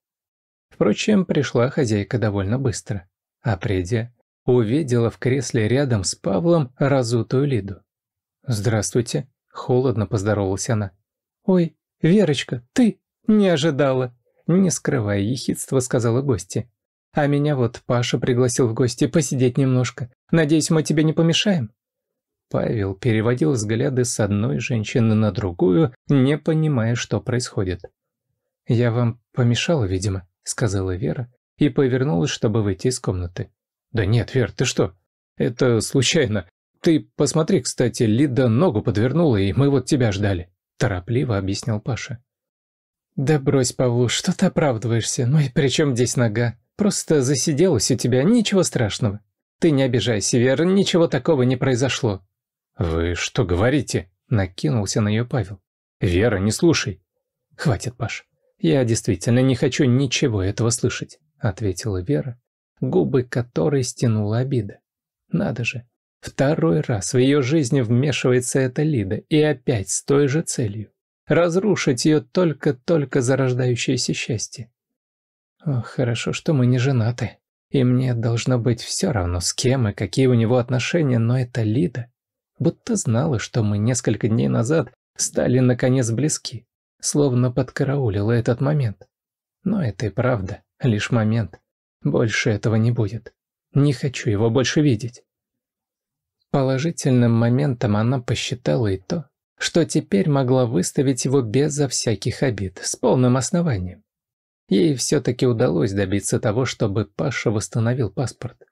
Впрочем, пришла хозяйка довольно быстро. А придя, увидела в кресле рядом с Павлом разутую Лиду. «Здравствуйте», – холодно поздоровалась она. «Ой, Верочка, ты не ожидала!» Не скрывая ехидства, сказала гости. «А меня вот Паша пригласил в гости посидеть немножко. Надеюсь, мы тебе не помешаем?» Павел переводил взгляды с одной женщины на другую, не понимая, что происходит. «Я вам помешала, видимо», сказала Вера и повернулась, чтобы выйти из комнаты. «Да нет, Вер, ты что? Это случайно. Ты посмотри, кстати, Лида ногу подвернула, и мы вот тебя ждали», – торопливо объяснил Паша. «Да брось, Павлу, что ты оправдываешься? Ну и при чем здесь нога? Просто засиделась у тебя, ничего страшного. Ты не обижайся, Вера, ничего такого не произошло». «Вы что говорите?» – накинулся на нее Павел. «Вера, не слушай». «Хватит, Паш. «Я действительно не хочу ничего этого слышать», — ответила Вера, губы которой стянула обида. «Надо же, второй раз в ее жизни вмешивается эта Лида, и опять с той же целью — разрушить ее только-только зарождающееся счастье. Ох, хорошо, что мы не женаты, и мне должно быть все равно, с кем и какие у него отношения, но эта Лида будто знала, что мы несколько дней назад стали наконец близки словно подкараулила этот момент. Но это и правда, лишь момент. Больше этого не будет. Не хочу его больше видеть. Положительным моментом она посчитала и то, что теперь могла выставить его безо всяких обид, с полным основанием. Ей все-таки удалось добиться того, чтобы Паша восстановил паспорт.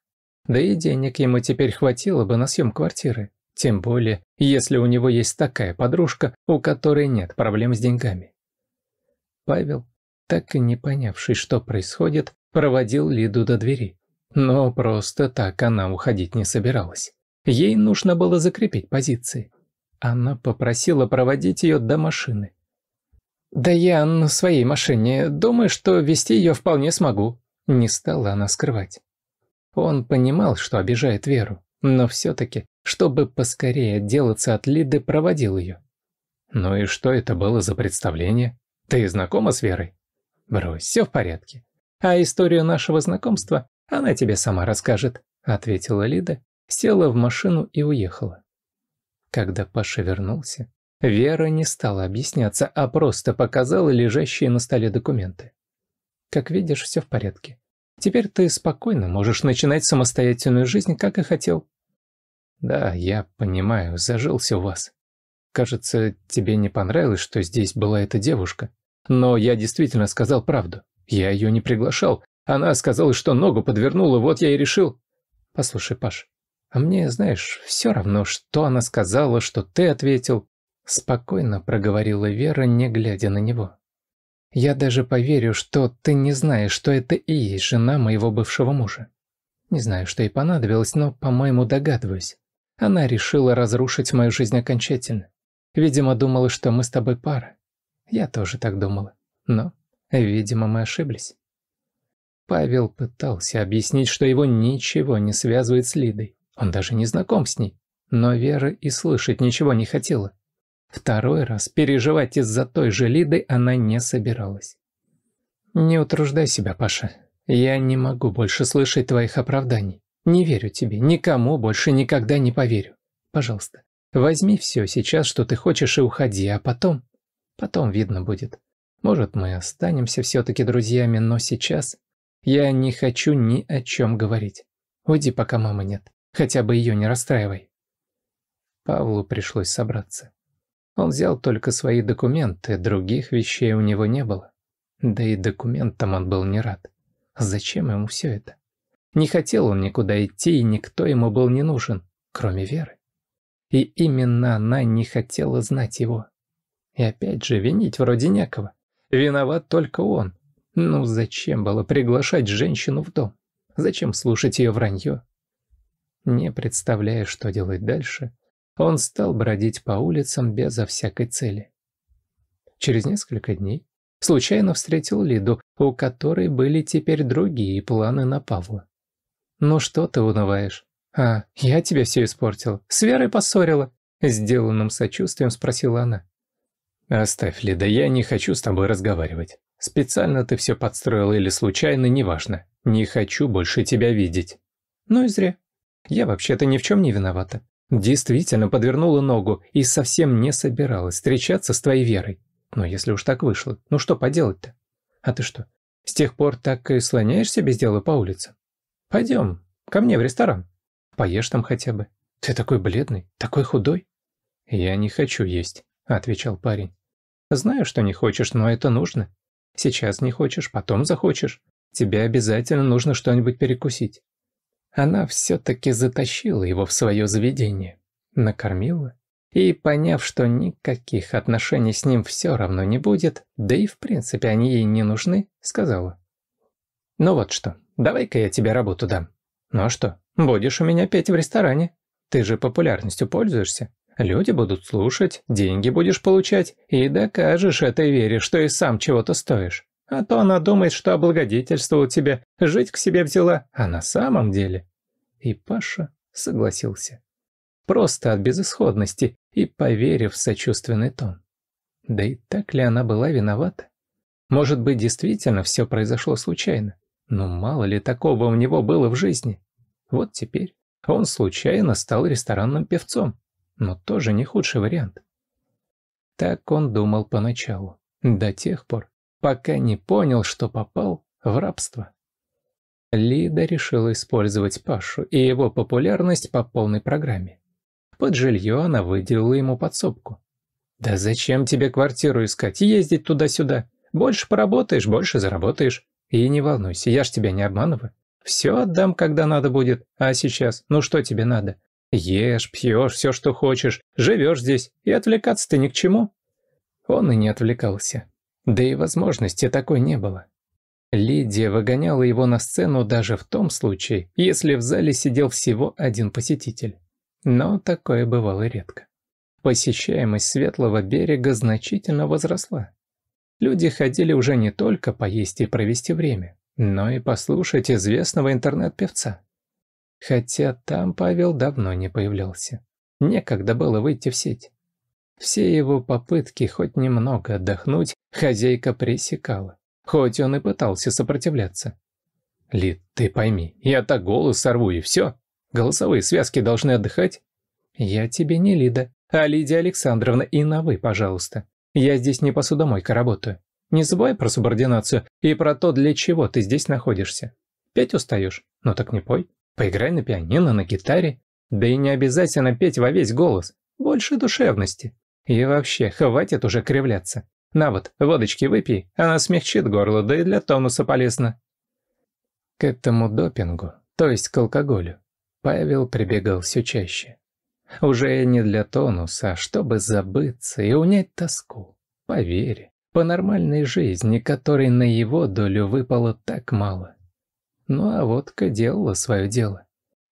Да и денег ему теперь хватило бы на съем квартиры. Тем более, если у него есть такая подружка, у которой нет проблем с деньгами. Павел, так и не понявший, что происходит, проводил Лиду до двери. Но просто так она уходить не собиралась. Ей нужно было закрепить позиции. Она попросила проводить ее до машины. «Да я на своей машине. Думаю, что вести ее вполне смогу». Не стала она скрывать. Он понимал, что обижает Веру, но все-таки чтобы поскорее отделаться от Лиды, проводил ее. «Ну и что это было за представление? Ты знакома с Верой?» «Брось, все в порядке. А историю нашего знакомства она тебе сама расскажет», — ответила Лида, села в машину и уехала. Когда Паша вернулся, Вера не стала объясняться, а просто показала лежащие на столе документы. «Как видишь, все в порядке. Теперь ты спокойно можешь начинать самостоятельную жизнь, как и хотел. «Да, я понимаю, зажился у вас. Кажется, тебе не понравилось, что здесь была эта девушка. Но я действительно сказал правду. Я ее не приглашал. Она сказала, что ногу подвернула, вот я и решил...» «Послушай, Паш, а мне, знаешь, все равно, что она сказала, что ты ответил...» Спокойно проговорила Вера, не глядя на него. «Я даже поверю, что ты не знаешь, что это и есть жена моего бывшего мужа. Не знаю, что ей понадобилось, но, по-моему, догадываюсь. Она решила разрушить мою жизнь окончательно. Видимо, думала, что мы с тобой пара. Я тоже так думала. Но, видимо, мы ошиблись. Павел пытался объяснить, что его ничего не связывает с Лидой. Он даже не знаком с ней. Но Вера и слышать ничего не хотела. Второй раз переживать из-за той же Лиды она не собиралась. «Не утруждай себя, Паша. Я не могу больше слышать твоих оправданий. Не верю тебе, никому больше никогда не поверю. Пожалуйста, возьми все сейчас, что ты хочешь, и уходи, а потом... Потом видно будет. Может, мы останемся все-таки друзьями, но сейчас я не хочу ни о чем говорить. Уйди, пока мамы нет. Хотя бы ее не расстраивай. Павлу пришлось собраться. Он взял только свои документы, других вещей у него не было. Да и документам он был не рад. Зачем ему все это? Не хотел он никуда идти, и никто ему был не нужен, кроме Веры. И именно она не хотела знать его. И опять же, винить вроде некого. Виноват только он. Ну зачем было приглашать женщину в дом? Зачем слушать ее вранье? Не представляя, что делать дальше, он стал бродить по улицам безо всякой цели. Через несколько дней случайно встретил Лиду, у которой были теперь другие планы на Павла. «Ну что ты унываешь?» «А, я тебя все испортил. С Верой поссорила?» Сделанным сочувствием спросила она. «Оставь, Лида, я не хочу с тобой разговаривать. Специально ты все подстроила или случайно, неважно. Не хочу больше тебя видеть». «Ну и зря. Я вообще-то ни в чем не виновата. Действительно подвернула ногу и совсем не собиралась встречаться с твоей Верой. Но если уж так вышло, ну что поделать-то? А ты что, с тех пор так и слоняешься без дела по улице?» Пойдем, ко мне в ресторан. Поешь там хотя бы. Ты такой бледный, такой худой». «Я не хочу есть», — отвечал парень. «Знаю, что не хочешь, но это нужно. Сейчас не хочешь, потом захочешь. Тебе обязательно нужно что-нибудь перекусить». Она все-таки затащила его в свое заведение, накормила и, поняв, что никаких отношений с ним все равно не будет, да и в принципе они ей не нужны, сказала. «Ну вот что, давай-ка я тебе работу дам. Ну а что, будешь у меня петь в ресторане? Ты же популярностью пользуешься. Люди будут слушать, деньги будешь получать, и докажешь этой вере, что и сам чего-то стоишь. А то она думает, что облагодетельствовал тебя, жить к себе взяла, а на самом деле... И Паша согласился. Просто от безысходности и поверив в сочувственный тон. Да и так ли она была виновата? Может быть, действительно все произошло случайно? Но мало ли такого у него было в жизни. Вот теперь он случайно стал ресторанным певцом, но тоже не худший вариант. Так он думал поначалу, до тех пор, пока не понял, что попал в рабство. Лида решила использовать Пашу и его популярность по полной программе. Под жилье она выделила ему подсобку. «Да зачем тебе квартиру искать, и ездить туда-сюда? Больше поработаешь, больше заработаешь. И не волнуйся, я ж тебя не обманываю. Все отдам, когда надо будет, а сейчас, ну что тебе надо? Ешь, пьешь, все, что хочешь, живешь здесь, и отвлекаться ты ни к чему». Он и не отвлекался. Да и возможности такой не было. Лидия выгоняла его на сцену даже в том случае, если в зале сидел всего один посетитель. Но такое бывало редко. Посещаемость Светлого берега значительно возросла. Люди ходили уже не только поесть и провести время, но и послушать известного интернет-певца. Хотя там Павел давно не появлялся. Некогда было выйти в сеть. Все его попытки хоть немного отдохнуть хозяйка пресекала, хоть он и пытался сопротивляться. «Лид, ты пойми, я так голос сорву и все. Голосовые связки должны отдыхать». «Я тебе не Лида, а Лидия Александровна и на «вы», пожалуйста. Я здесь не посудомойка работаю. Не забывай про субординацию и про то, для чего ты здесь находишься. Петь устаешь, Ну так не пой. Поиграй на пианино, на гитаре. Да и не обязательно петь во весь голос. Больше душевности. И вообще, хватит уже кривляться. На вот, водочки выпей, она смягчит горло, да и для тонуса полезно. К этому допингу, то есть к алкоголю, Павел прибегал все чаще. Уже не для тонуса, а чтобы забыться и унять тоску. Поверь, по нормальной жизни, которой на его долю выпало так мало. Ну а водка делала свое дело.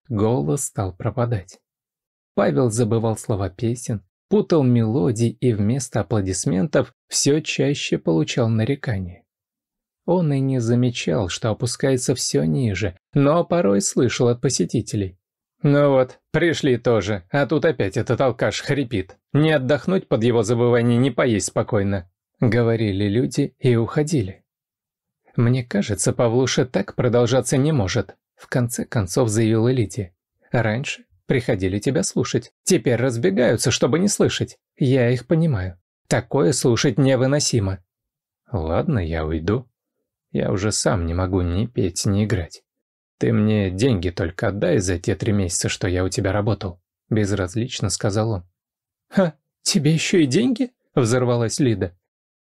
Голос стал пропадать. Павел забывал слова песен, путал мелодии и вместо аплодисментов все чаще получал нарекания. Он и не замечал, что опускается все ниже, но порой слышал от посетителей. Ну вот, пришли тоже, а тут опять этот алкаш хрипит. Не отдохнуть под его забывание, не поесть спокойно. Говорили люди и уходили. Мне кажется, Павлуша так продолжаться не может, в конце концов заявила Лидия. Раньше приходили тебя слушать, теперь разбегаются, чтобы не слышать. Я их понимаю. Такое слушать невыносимо. Ладно, я уйду. Я уже сам не могу ни петь, ни играть. «Ты мне деньги только отдай за те три месяца, что я у тебя работал», – безразлично сказал он. «Ха, тебе еще и деньги?» – взорвалась Лида.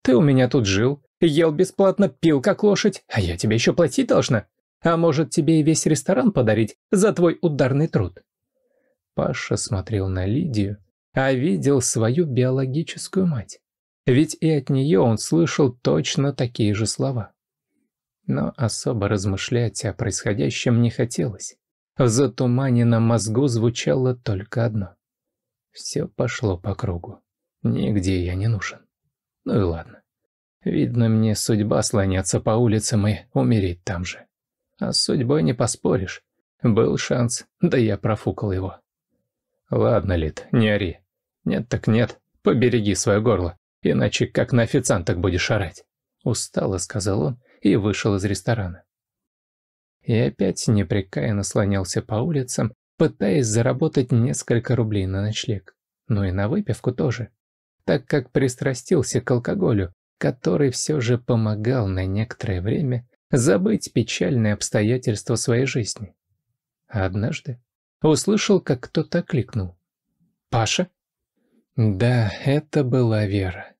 «Ты у меня тут жил, ел бесплатно, пил как лошадь, а я тебе еще платить должна. А может, тебе и весь ресторан подарить за твой ударный труд?» Паша смотрел на Лидию, а видел свою биологическую мать. Ведь и от нее он слышал точно такие же слова но особо размышлять о происходящем не хотелось. В затуманенном мозгу звучало только одно. Все пошло по кругу. Нигде я не нужен. Ну и ладно. Видно, мне судьба слоняться по улицам и умереть там же. А с судьбой не поспоришь. Был шанс, да я профукал его. Ладно, Лид, не ори. Нет так нет, побереги свое горло, иначе как на официантах будешь орать. Устало, сказал он, и вышел из ресторана. И опять непрекаянно слонялся по улицам, пытаясь заработать несколько рублей на ночлег. Ну и на выпивку тоже, так как пристрастился к алкоголю, который все же помогал на некоторое время забыть печальные обстоятельства своей жизни. А однажды услышал, как кто-то кликнул. «Паша?» Да, это была Вера.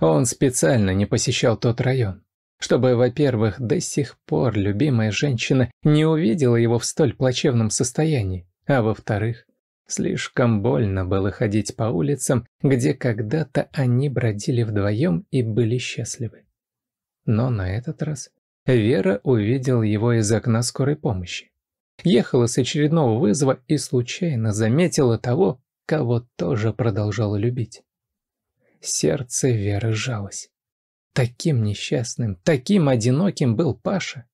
Он специально не посещал тот район чтобы, во-первых, до сих пор любимая женщина не увидела его в столь плачевном состоянии, а во-вторых, слишком больно было ходить по улицам, где когда-то они бродили вдвоем и были счастливы. Но на этот раз Вера увидела его из окна скорой помощи. Ехала с очередного вызова и случайно заметила того, кого тоже продолжала любить. Сердце Веры жалось. Таким несчастным, таким одиноким был Паша.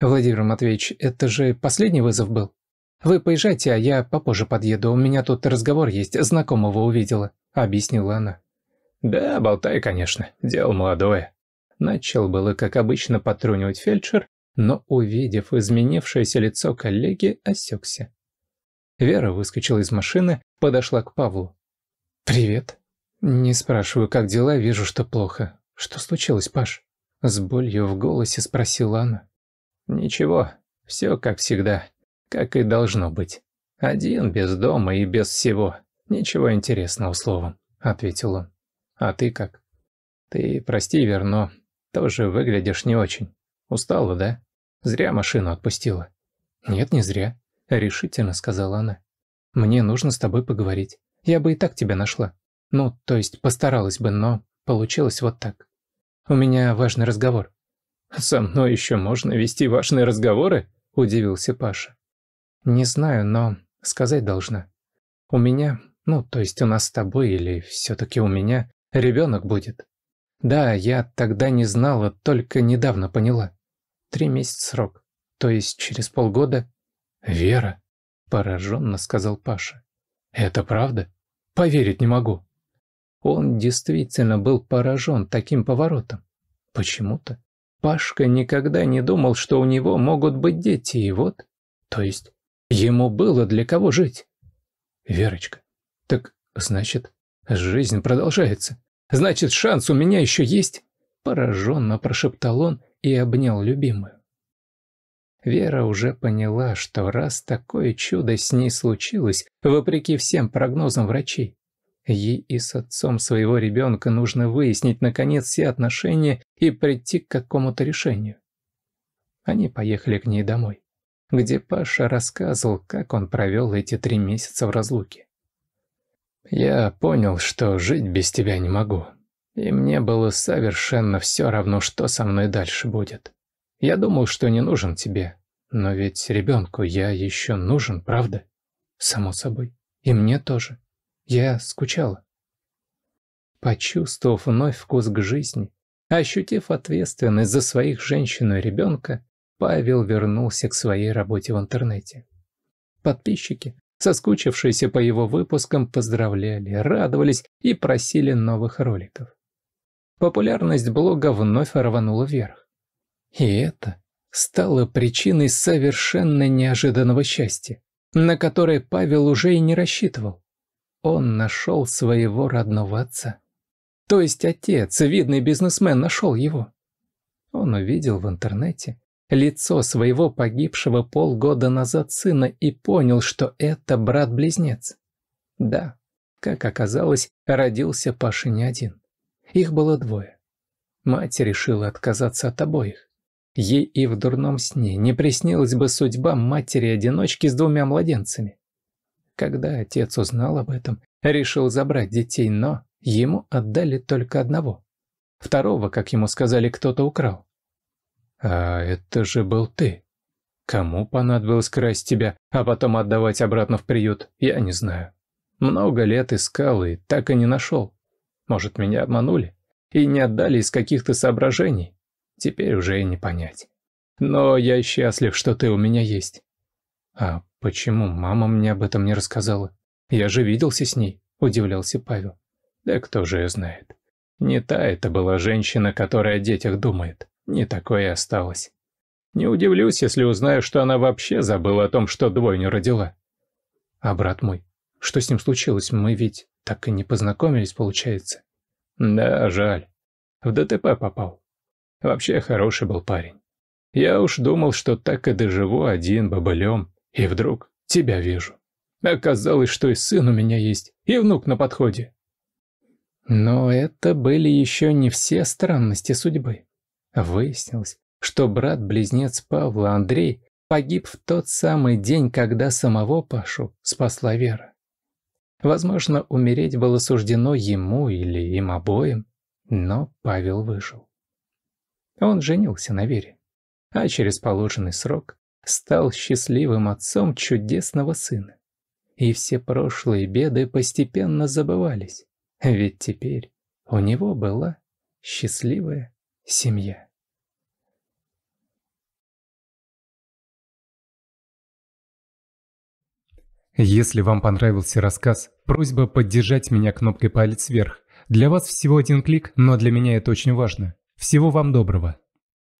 Владимир Матвеевич, это же последний вызов был? Вы поезжайте, а я попозже подъеду, у меня тут разговор есть, знакомого увидела, объяснила она. Да, болтай, конечно, дело молодое. Начал было, как обычно, потрунивать фельдшер, но, увидев изменившееся лицо коллеги, осекся. Вера выскочила из машины, подошла к Павлу. «Привет. Не спрашиваю, как дела, вижу, что плохо. «Что случилось, Паш?» С болью в голосе спросила она. «Ничего, все как всегда, как и должно быть. Один, без дома и без всего. Ничего интересного словом», — ответил он. «А ты как?» «Ты, прости, Верно, тоже выглядишь не очень. Устала, да? Зря машину отпустила». «Нет, не зря», — решительно сказала она. «Мне нужно с тобой поговорить. Я бы и так тебя нашла. Ну, то есть постаралась бы, но получилось вот так. У меня важный разговор». «Со мной еще можно вести важные разговоры?» – удивился Паша. «Не знаю, но сказать должна. У меня, ну, то есть у нас с тобой или все-таки у меня, ребенок будет. Да, я тогда не знала, только недавно поняла. Три месяца срок, то есть через полгода». «Вера», – пораженно сказал Паша. «Это правда? Поверить не могу». Он действительно был поражен таким поворотом. Почему-то. Пашка никогда не думал, что у него могут быть дети, и вот... То есть, ему было для кого жить. Верочка, так значит, жизнь продолжается. Значит, шанс у меня еще есть. Пораженно прошептал он и обнял любимую. Вера уже поняла, что раз такое чудо с ней случилось, вопреки всем прогнозам врачей, Ей и с отцом своего ребенка нужно выяснить, наконец, все отношения и прийти к какому-то решению. Они поехали к ней домой, где Паша рассказывал, как он провел эти три месяца в разлуке. «Я понял, что жить без тебя не могу, и мне было совершенно все равно, что со мной дальше будет. Я думал, что не нужен тебе, но ведь ребенку я еще нужен, правда? Само собой, и мне тоже». Я скучал, Почувствовав вновь вкус к жизни, ощутив ответственность за своих женщину и ребенка, Павел вернулся к своей работе в интернете. Подписчики, соскучившиеся по его выпускам, поздравляли, радовались и просили новых роликов. Популярность блога вновь рванула вверх. И это стало причиной совершенно неожиданного счастья, на которое Павел уже и не рассчитывал. Он нашел своего родного отца. То есть отец, видный бизнесмен, нашел его. Он увидел в интернете лицо своего погибшего полгода назад сына и понял, что это брат-близнец. Да, как оказалось, родился Паша не один. Их было двое. Мать решила отказаться от обоих. Ей и в дурном сне не приснилась бы судьба матери-одиночки с двумя младенцами. Когда отец узнал об этом, решил забрать детей, но ему отдали только одного. Второго, как ему сказали, кто-то украл. «А это же был ты. Кому понадобилось красть тебя, а потом отдавать обратно в приют, я не знаю. Много лет искал и так и не нашел. Может, меня обманули? И не отдали из каких-то соображений? Теперь уже и не понять. Но я счастлив, что ты у меня есть». «А «Почему мама мне об этом не рассказала? Я же виделся с ней», – удивлялся Павел. «Да кто же ее знает? Не та это была женщина, которая о детях думает. Не такое и осталась. Не удивлюсь, если узнаю, что она вообще забыла о том, что двойню родила». «А брат мой, что с ним случилось? Мы ведь так и не познакомились, получается». «Да, жаль. В ДТП попал. Вообще хороший был парень. Я уж думал, что так и доживу один бобылем. И вдруг тебя вижу. Оказалось, что и сын у меня есть, и внук на подходе. Но это были еще не все странности судьбы. Выяснилось, что брат-близнец Павла Андрей погиб в тот самый день, когда самого Пашу спасла Вера. Возможно, умереть было суждено ему или им обоим, но Павел выжил. Он женился на Вере, а через положенный срок стал счастливым отцом чудесного сына. И все прошлые беды постепенно забывались, ведь теперь у него была счастливая семья. Если вам понравился рассказ, просьба поддержать меня кнопкой «Палец вверх». Для вас всего один клик, но для меня это очень важно. Всего вам доброго!